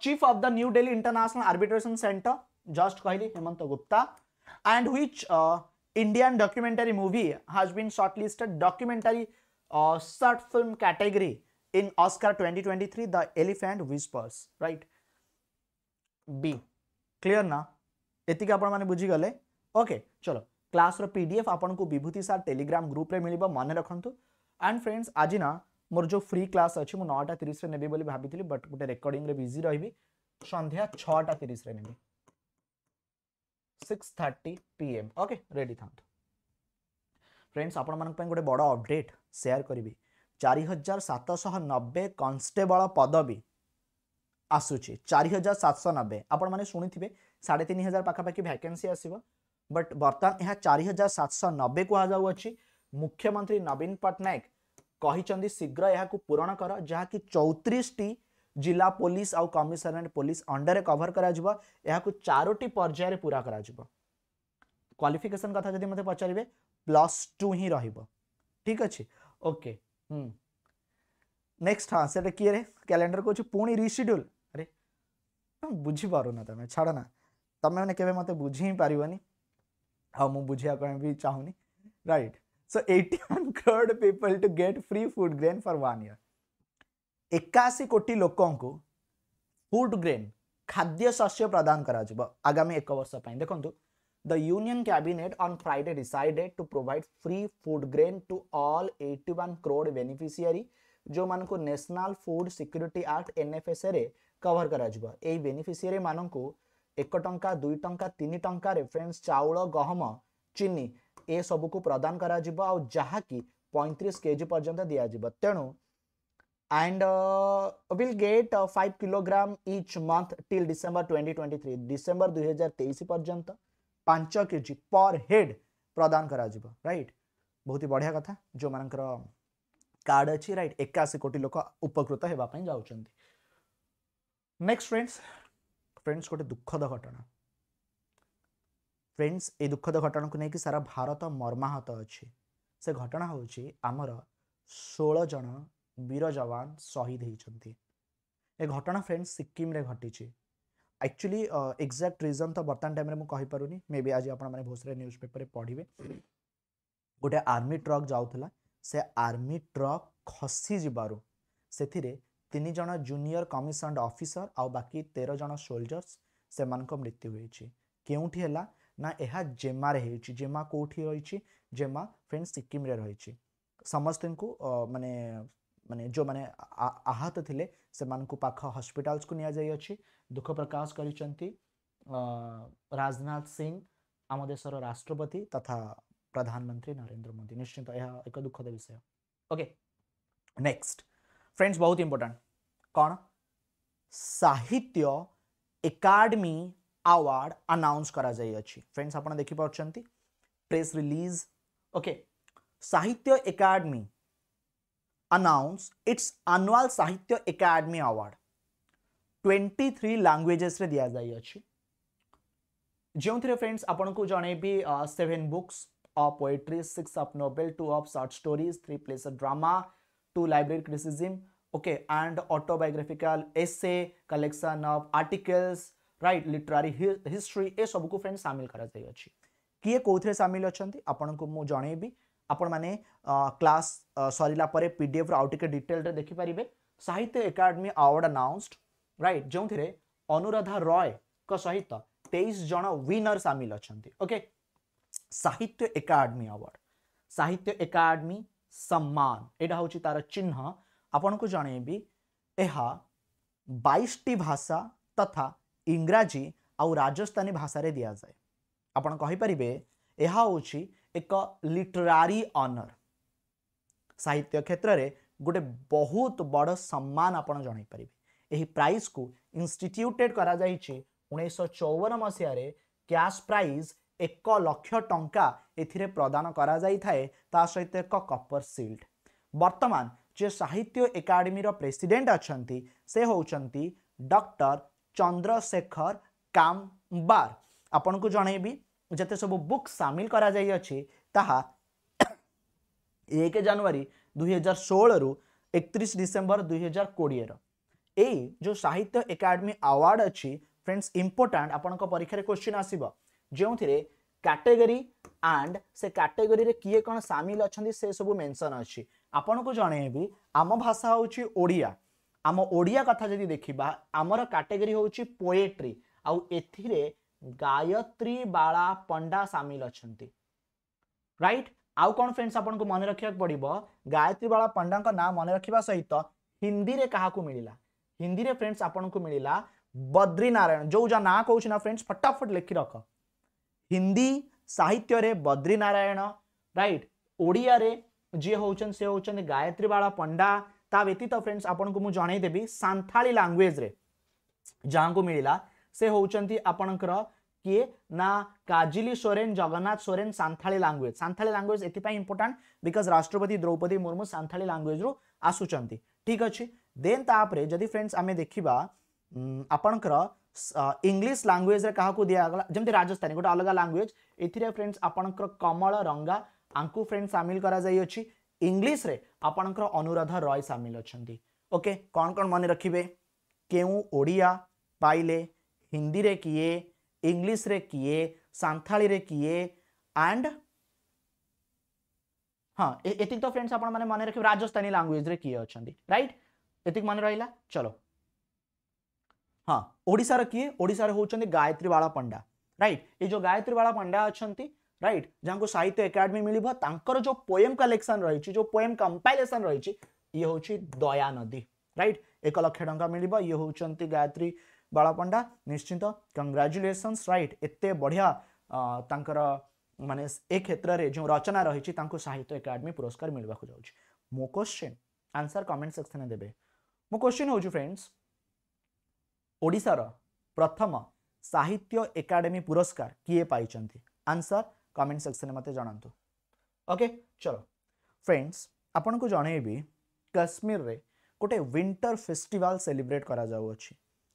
chief of the New Delhi international arbitration centre just કહીલી Hemant Gupta and which uh, Indian documentary movie has been shortlisted documentary uh, short film category in Oscar 2023 The Elephant Whispers right B clear now ଏତିକି ଆପଣମାନେ ବୁଝିଗଲେ okay ଚଲୋ କ୍ଲାସ୍ର P D F ଆପଣଙ୍କୁ ବିଭୂତି sir Telegram ଗ୍ରୁପ୍ରେ ମିଳିବ ମନେ ରଖନ୍ତୁ ଆଣ୍ଡ ଫ୍ରେଣ୍ଡସ୍ ଆଜି ନା ମୋର ଯେଉଁ ଫ୍ରି କ୍ଲାସ୍ ଅଛି ମୁଁ ନଅଟା ତିରିଶରେ ନେବି ବୋଲି ଭାବିଥିଲି ବଟ୍ ଗୋଟେ ରେକର୍ଡିଂରେ ବିଜି ରହିବି ସନ୍ଧ୍ୟା ଛଅଟା ତିରିଶରେ ନେବି six thirty P M okay ready ଥାନ୍ତୁ ଫ୍ରେଣ୍ଡସ୍ ଆପଣମାନଙ୍କ ପାଇଁ ଗୋଟେ ବଡ଼ ଅପଡ଼େଟ୍ ସେୟାର କରିବି ଚାରି ହଜାର ସାତଶହ ନବେ କନଷ୍ଟେବଳ ପଦବୀ ଆସୁଛି ଚାରି ହଜାର ସାତଶହ ନବେ ଆପଣମାନେ ଶୁଣିଥିବେ साढ़े तीन हजार पाखापाखी भैकेन्सी आसव बट बर्तमान यह चार हजार सात शह नबे कहुअ मुख्यमंत्री नवीन पट्टनायक कही शीघ्र यह पूरण कर जहाँकि चौतीस टी जिला पुलिस आउ कमिशनरेट पुलिस अंडर कभर कर चारोटी पर्यायर पूरा कर क्वाफिकेसन कथा जब मतलब पचारे प्लस टू ही रही अच्छे ओके नेक्स्ट हाँ सर किए रे कैलेंडर कौन पुणी रिशेड्यूल अरे बुझीप तुम छाड़ना ତମେମାନେ କେବେ ମୋତେ ବୁଝେଇ ପାରିବନି ଆଉ ମୁଁ ବୁଝିବା ପାଇଁ ବି ଚାହୁଁନି right so eighty one crore people to get free food grain for one year ଏକାଅଶୀ କୋଟି ଲୋକଙ୍କୁ ଫୁଡ୍ ଗ୍ରେନ୍ ଖାଦ୍ୟ ଶସ୍ୟ ପ୍ରଦାନ କରାଯିବ ଆଗାମୀ ଏକ ବର୍ଷ ପାଇଁ ଦେଖନ୍ତୁ the union cabinet on Friday decided to provide free food grain to all eighty one crore beneficiary ଯେଉଁମାନଙ୍କୁ ନ୍ୟାସନାଲ୍ ଫୁଡ୍ ସିକ୍ୟୁରିଟି ଆକ୍ଟ ଏନ୍ଏଫ୍ଏସ୍ଏରେ କଭର କରାଯିବ ଏହି ବେନିଫିସିଆରୀ ମାନଙ୍କୁ एक टा दुई टा तीन टाइम रेफरेन्स चाउल गहम चीनी ए सब सबूक प्रदान करा कर पैंतीस के जी पर्यटन दिजाव तेणु and will get five kilogram each month till December 2023 three December दुई हजार तेईस पांच के जी पर हेड प्रदान करा राइट बहुत ही बढ़िया कथा जो मान कार्ड अच्छी राइट एकाशी कोटी लोक उपकृत होगापी नेक्स्ट फ्रेंड्स ଫ୍ରେଣ୍ଡସ୍ ଗୋଟେ ଦୁଃଖଦ ଘଟଣା ଫ୍ରେଣ୍ଡସ୍ ଏ ଦୁଃଖଦ ଘଟଣାକୁ ନେଇକି ସାରା ଭାରତ ମର୍ମାହତ ଅଛି ସେ ଘଟଣା ହେଉଛି ଆମର ଷୋହଳ ଜଣ ବୀର ଯବାନ ଶହୀଦ ହୋଇଛନ୍ତି ଏ ଘଟଣା ଫ୍ରେଣ୍ଡସ୍ ସିକିମ୍ରେ ଘଟିଛି ଆକ୍ଚୁଆଲି ଏକ୍ଜାକ୍ଟ ରିଜନ୍ ତ ବର୍ତ୍ତମାନ ଟାଇମ୍ରେ ମୁଁ କହିପାରୁନି ମେ ବି ଆଜି ଆପଣମାନେ ବହୁତ ନ୍ୟୁଜ୍ ପେପର୍ରେ ପଢ଼ିବେ ଗୋଟେ ଆର୍ମି ଟ୍ରକ୍ ଯାଉଥିଲା ସେ ଆର୍ମି ଟ୍ରକ୍ ଖସିଯିବାରୁ ସେଥିରେ ତିନି ଜଣ ଜୁନିୟର କମିଶନଡ ଅଫିସର ଆଉ ବାକି ତେର ଜଣ ସୋଲଜର୍ସ ସେମାନଙ୍କ ମୃତ୍ୟୁ ହୋଇଛି କେଉଁଠି ହେଲା ନା ଏହା ଜେମାରେ ହେଉଛି ଜେମା କେଉଁଠି ରହିଛି ଜେମା ଫ୍ରେଣ୍ଡ ସିକିମରେ ରହିଛି ସମସ୍ତଙ୍କୁ ମାନେ ମାନେ ଯେଉଁମାନେ ଆହତ ଥିଲେ ସେମାନଙ୍କୁ ପାଖ ହସ୍ପିଟାଲ୍ସକୁ ନିଆଯାଇଅଛି ଦୁଃଖ ପ୍ରକାଶ କରିଛନ୍ତି ରାଜନାଥ ସିଂ ଆମ ଦେଶର ରାଷ୍ଟ୍ରପତି ତଥା ପ୍ରଧାନମନ୍ତ୍ରୀ ନରେନ୍ଦ୍ର ମୋଦି ନିଶ୍ଚିନ୍ତ ଏହା ଏକ ଦୁଃଖଦ ବିଷୟ ଓକେ ନେକ୍ସଟ फ्रेंड्स बहुत इंपॉर्टेंट कौन साहित्य एकाडमी आवार्ड अनाउंस करा जाई अछि फ्रेंड्स आपण देखि press release okay Sahitya Akademi announce its annual Sahitya Akademi award 23 languages रे दिया जाई अछि जेउथरे फ्रेंड्स आपण को जणेबी books of poetry six of novel two of short stories three plays drama to library criticism okay and autobiographical essay collection of articles right literary history ए सब को फ्रेंड शामिल करा जाय अछि किए कोथरे शामिल अछंती आपन को मु जणेबी आपण माने क्लास सरीला परे पीडीएफ रो आउ टिके डिटेल रे देखि परिबे साहित्य एकाडेमी अवार्ड अनाउंस्ड राइट जो थी अनुराधा रॉय सहित तेईस जन विनर सामिल अच्छा ओके साहित्य एकाडेमी अवार्ड साहित्य एकाडेमी सम्मान यहाँ हूँ तार चिह्न आपन को जन बैशटी भाषा तथा इंग्राजी आउ राजस्थानी भाषा दि जाए आपर यह हूँ एक लिटरारी अनर साहित्य क्षेत्र में गोटे बहुत बड़ सम्मान आपड़ जन पारे प्राइज को इनट्यूटेड कर उन्नीस चौवन मसीह क्या प्राइज एक लक्ष टा ए प्रदान कपर सिल्ड बर्तमान जे साहित्य एकाडेमी प्रेसीडेट अच्छा से होंगे डक्टर चंद्रशेखर काम बार आपन को जनइबी जिते सब बुक सामिल कर एक जानुरी दुईहजार षोल रु एक डिसेम्बर दुईहजार कोड़े रो साहित्य एकाडेमी अवार्ड अच्छी फ्रेंड्स इम्पोर्टाट आपण परीक्षार क्वेश्चन आसवे जो थे कैटेगरी एंड से कैटेगरी किए कौन सामिल अच्छा से सब मेनसन अच्छी आपन को जन आम भाषा हूँ ओडिया आम ओडिया कथा जी देखा आमर कैटेगरी हूँ पोएट्री आउ ए गायत्री बाला पंडा सामिल अच्छा रईट आउ कौन फ्रेंड्स आपन मन रखा पड़ो गायत्री बाला पंडा नाम मन रखा सहित हिंदी में क्या मिलला हिंदी फ्रेंड्स आपन को मिलला बद्रीनारायण जो जहाँ ना कौन ना फ्रेंड्स फटाफट लिखी रख ହିନ୍ଦୀ ସାହିତ୍ୟରେ ବଦ୍ରି ନାରାୟଣ ରାଇଟ୍ ଓଡ଼ିଆରେ ଯିଏ ହେଉଛନ୍ତି ସେ ହେଉଛନ୍ତି ଗାୟତ୍ରୀ ବାଳ ପଣ୍ଡା ତା ବ୍ୟତୀତ ଫ୍ରେଣ୍ଡସ୍ ଆପଣଙ୍କୁ ମୁଁ ଜଣାଇଦେବି ସାନ୍ଥାଳି ଲାଙ୍ଗୁଏଜ୍ରେ ଯାହାଙ୍କୁ ମିଳିଲା ସେ ହେଉଛନ୍ତି ଆପଣଙ୍କର କିଏ ନା କାଜିଲି ସୋରେନ ଜଗନ୍ନାଥ ସୋରେନ ସାନ୍ଥାଳି ଲାଙ୍ଗୁଏଜ ସାନ୍ଥାଳି ଲାଙ୍ଗୁଏଜ ଏଥିପାଇଁ ଇମ୍ପୋର୍ଟାଣ୍ଟ ବିକଜ ରାଷ୍ଟ୍ରପତି ଦ୍ରୌପଦୀ ମୁର୍ମୁ ସାନ୍ଥାଳି ଲାଙ୍ଗୁଏଜରୁ ଆସୁଛନ୍ତି ଠିକ୍ ଅଛି ଦେନ୍ ତାପରେ ଯଦି ଫ୍ରେଣ୍ଡସ୍ ଆମେ ଦେଖିବା ଆପଣଙ୍କର इंग्लीश लांगुएज क्या दिगला जमी राजस्थानी गोटे अलग लांगुएज ए फ्रेंड्स आपंकर कमल रंगा आंकु फ्रेंड सामिल कर इंग्लीश रे आपणकर अनुराध रॉय सामिल अच्छा ओके कौन कौन मन रखिए क्यों हिंदी रे किए इंग्लीश रे किए सांथा किए एंड हाँ ये तो फ्रेंड्स आप मन रखिए राजस्थानी लांगुएज किए अच्छा रईट ये मन रहा चलो हाँ ओडार किए ओडार हूँ गायत्री बाला पंडा रईट ये जो गायत्री बाला पंडा अच्छा रईट जहाँ को साहित्य एकाडेमी मिलकर जो पोएम कलेक्शन रही जो पोएम कंपाइलेसन रही ये हूँ दया नदी रईट एक लक्ष टा मिल ये हूँ गायत्री बाला पंडा निश्चिंत कंग्राचुलेसन रईट एत बढ़िया मान ये क्षेत्र में जो रचना रही साहित्य एकाडेमी पुरस्कार मिलवाक जाऊँच मो क्वेश्चन आंसर कमेंट सेक्शन में देवे मो क्वेश्चन हूँ फ्रेंड्स ଓଡ଼ିଶାର ପ୍ରଥମ ସାହିତ୍ୟ ଏକାଡେମୀ ପୁରସ୍କାର କିଏ ପାଇଛନ୍ତି ଆନ୍ସର କମେଣ୍ଟ ସେକ୍ସନରେ ମୋତେ ଜଣାନ୍ତୁ ଓକେ ଚଲୋ ଫ୍ରେଣ୍ଡସ୍ ଆପଣଙ୍କୁ ଜଣେଇବି କାଶ୍ମୀରରେ ଗୋଟେ ୱିଣ୍ଟର ଫେଷ୍ଟିଭାଲ ସେଲିବ୍ରେଟ୍ କରାଯାଉଅଛି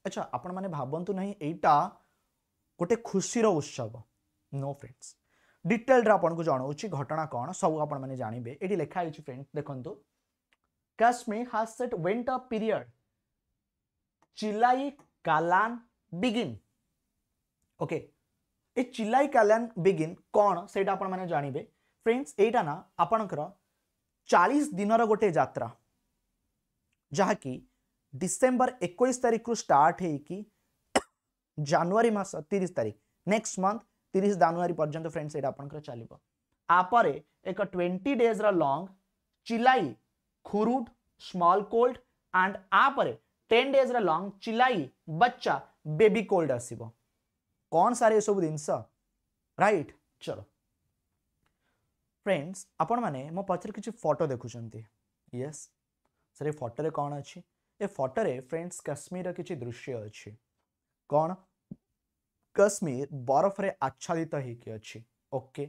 ଆଚ୍ଛା ଆପଣମାନେ ଭାବନ୍ତୁ ନାହିଁ ଏଇଟା ଗୋଟେ ଖୁସିର ଉତ୍ସବ ନୋ ଫ୍ରେଣ୍ଡସ୍ ଡିଟେଲରେ ଆପଣଙ୍କୁ ଜଣାଉଛି ଘଟଣା କ'ଣ ସବୁ ଆପଣମାନେ ଜାଣିବେ ଏଠି ଲେଖା ହେଇଛି ଫ୍ରେଣ୍ଡ ଦେଖନ୍ତୁ Kashmir has set winter period Chillai Kalan begin okay ଏ ଚିଲାଇ କାଲାନ୍ ବିଗିନ୍ କ'ଣ ସେଇଟା ଆପଣମାନେ ଜାଣିବେ ଫ୍ରେଣ୍ଡସ୍ ଏଇଟା ନା ଆପଣଙ୍କର ଚାଳିଶ ଦିନର ଗୋଟେ ଯାତ୍ରା ଯାହାକି ଡିସେମ୍ବର ଏକୋଇଶ ତାରିଖରୁ ଷ୍ଟାର୍ଟ ହେଇକି ଜାନୁଆରୀ ମାସ ତିରିଶ ତାରିଖ ନେକ୍ସଟ ମନ୍ଥ ତିରିଶ ଜାନୁଆରୀ ପର୍ଯ୍ୟନ୍ତ ଫ୍ରେଣ୍ଡସ୍ ଏଇଟା ଆପଣଙ୍କର ଚାଲିବ ଆପରେ ଏକ ଟ୍ୱେଣ୍ଟି ଡେଜ୍ର long Chillai Khurd small cold and ଆପରେ टेन डेज रंग चिलाई बच्चा बेबी कोल्ड आस कौन सारे सब जिन राइट चलो फ्रेंड्स आपने मो पचर किसी फटो देखुं यस सर फटो कौन अच्छी ए फटो फ्रेंड्स काश्मीर किसी दृश्य अच्छे कौन कश्मीर बरफ़रे आच्छादित होके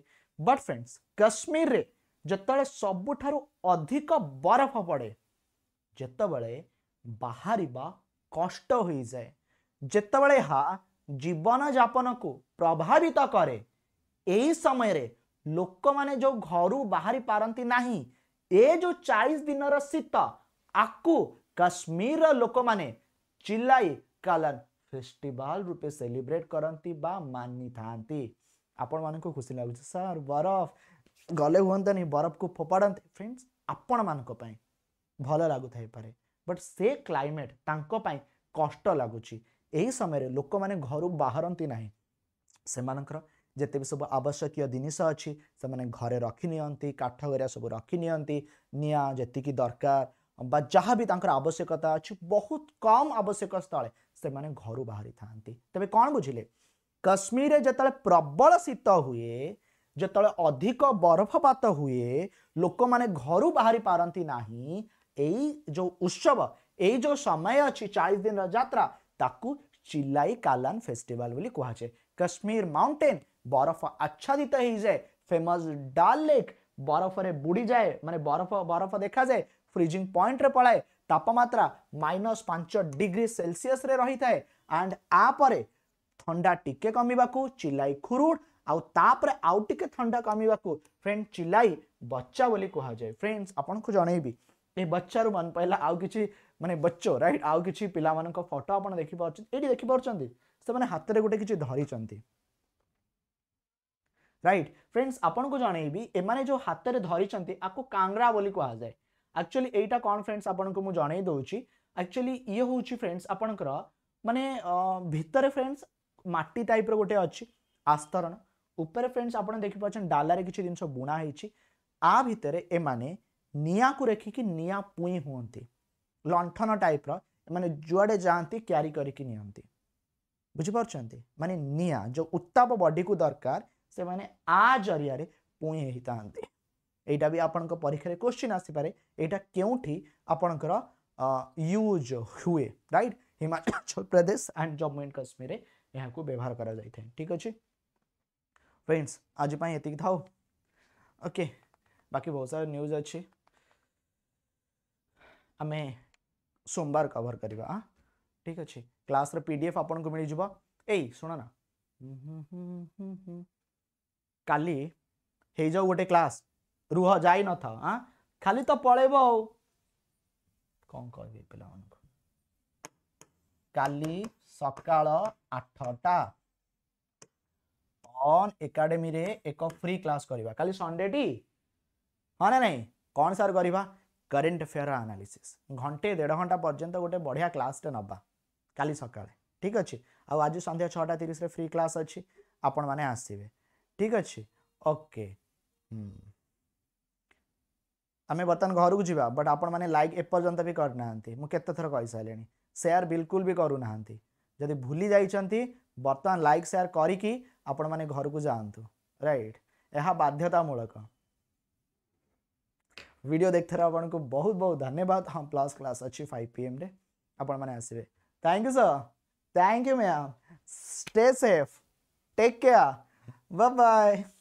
बट फ्रेंड्स कश्मीर जो सबुठ अधिक बरफ पड़े जो बड़े ବାହାରିବା କଷ୍ଟ ହୋଇଯାଏ ଯେତେବେଳେ ଏହା ଜୀବନଯାପନକୁ ପ୍ରଭାବିତ କରେ ଏହି ସମୟରେ ଲୋକମାନେ ଯେଉଁ ଘରୁ ବାହାରି ପାରନ୍ତି ନାହିଁ ଏ ଯେଉଁ ଚାଳିଶ ଦିନର ଶୀତ ଆକୁ କାଶ୍ମୀରର ଲୋକମାନେ ଚିଲାଇ କାଲନ୍ ଫେଷ୍ଟିଭାଲ ରୂପେ ସେଲିବ୍ରେଟ୍ କରନ୍ତି ବା ମାନିଥାନ୍ତି ଆପଣମାନଙ୍କୁ ଖୁସି ଲାଗୁଛି ସାର୍ ବରଫ ଗଲେ ହୁଅନ୍ତାନି ବରଫକୁ ଫୋପାଡ଼ନ୍ତି ଫ୍ରେଣ୍ଡସ୍ ଆପଣମାନଙ୍କ ପାଇଁ ଭଲ ଲାଗୁଥାଇପାରେ बट से क्लैमेट ताकि कष्ट लगुच यही समय लोक मैंने घर बाहर ना से जिते भी सब आवश्यक जिनस अच्छी से घरे रखिनि काठगरिया सब रखिनि जी दरकार जहाँ भी आवश्यकता अच्छी बहुत कम आवश्यक स्थले से घर बाहरी था तेरे कौन बुझे कश्मीर जो प्रबल शीत हुए जो अधिक बरफपात हुए लोक मैंने घर बाहरी पारती ना ଏଇ ଯେଉଁ ଉତ୍ସବ ଏଇ ଯେଉଁ ସମୟ ଅଛି ଚାଳିଶ ଦିନର ଯାତ୍ରା ତାକୁ ଚିଲାଇ କାଲାନ ଫେଷ୍ଟିଭାଲ ବୋଲି କୁହାଯାଏ କାଶ୍ମୀର ମାଉଣ୍ଟେନ୍ ବରଫ ଆଚ୍ଛାଦିତ ହେଇଯାଏ ଫେମସ୍ ଡାଲ୍ ଲେକ୍ ବରଫରେ ବୁଡ଼ିଯାଏ ମାନେ ବରଫ ବରଫ ଦେଖାଯାଏ ଫ୍ରିଜିଂ ପଏଣ୍ଟରେ ପଳାଏ ତାପମାତ୍ରା ମାଇନସ୍ ପାଞ୍ଚ ଡିଗ୍ରୀ ସେଲସିୟସରେ ରହିଥାଏ ଆଣ୍ଡ ଆପରେ ଥଣ୍ଡା ଟିକେ କମିବାକୁ ଚିଲାଇ ଖୁରୁଡ଼ ଆଉ ତାପରେ ଆଉ ଟିକେ ଥଣ୍ଡା କମିବାକୁ ଫ୍ରେଣ୍ଡ ଚିଲାଇ ବଚ୍ଚା ବୋଲି କୁହାଯାଏ ଫ୍ରେଣ୍ଡସ୍ ଆପଣଙ୍କୁ ଜଣେଇବି ए बच्चार मन पड़ा आउ कि मानते बच्चो रईट आउ कि पिला मान फटो आप देखिपी देखिपे हाथ में गोटे कि धरी रईट फ्रेंड्स आपन को एम जो हाथ में धरी आपको कांग्रा बोली कह जाए एक्चुअली एटा कौन फ्रेंड्स आपको मुझे एक्चुअली ये हूँ फ्रेंड्स आपणकर मानने भितर फ्रेंड्स मट्टी टाइप रोटे अच्छी आस्तरण उपर फ्रेंड्स आप देखिपे डाला किसी जिन बुणाई आ भितर एम निआ को रखिक निआ पुई हूँ लंठन टाइप रे जुआडे जाती क्यारी कर बुझिपारे मानते निआ जो उत्ताप बडी को दरकार से मैंने आ जरिया पुई था भी आपण परीक्षा क्वेश्चन आसपा यहाँ क्यों आपणकर यूज हुए right Himachal Pradesh and Jammu and Kashmir यह व्यवहार कर ठीक अच्छे फ्रेंड्स आजपाई ये था ओके बाकी बहुत सारा न्यूज अच्छी आम सोमवार कभर करवा ठीक अच्छे क्लास पीडीएफ आपन को मिल जा शुणना काली जाओ जाऊ गोटे क्लास रुह जा न था आ? खाली तो पल कौन कह पे काली सका आठटा অন एकाडेमी রে এক ফ্রি ক্লাস করিবা কালি সন্ডে টি হ্যাঁ না নাই কোন স্যার କରେଣ୍ଟ ଆଫେୟାର ଆନାଲିସିସ୍ ଘଣ୍ଟେ ଦେଢ଼ ଘଣ୍ଟା ପର୍ଯ୍ୟନ୍ତ ଗୋଟେ ବଢ଼ିଆ କ୍ଲାସ୍ଟେ ନେବା କାଲି ସକାଳେ ଠିକ୍ ଅଛି ଆଉ ଆଜି ସନ୍ଧ୍ୟା ଛଅଟା ତିରିଶରେ ଫ୍ରି କ୍ଲାସ୍ ଅଛି ଆପଣମାନେ ଆସିବେ ଠିକ୍ ଅଛି ଓକେ ଆମେ ବର୍ତ୍ତମାନ ଘରକୁ ଯିବା ବଟ୍ ଆପଣମାନେ ଲାଇକ୍ ଏପର୍ଯ୍ୟନ୍ତ ବି କରିନାହାନ୍ତି ମୁଁ କେତେଥର କହିସାରିଲିଣି ସେୟାର ବିଲକୁଲ ବି କରୁନାହାନ୍ତି ଯଦି ଭୁଲି ଯାଇଛନ୍ତି ବର୍ତ୍ତମାନ ଲାଇକ୍ ସେୟାର କରିକି ଆପଣମାନେ ଘରକୁ ଯାଆନ୍ତୁ ରାଇଟ୍ ଏହା ବାଧ୍ୟତାମୂଳକ वीडियो देखते रहो आपन को बहुत बहुत धन्यवाद हाँ प्लस क्लास अच्छी फाइव पी एम आपण मैंने आसवे thank you sir thank you ma'am stay safe take care bye bye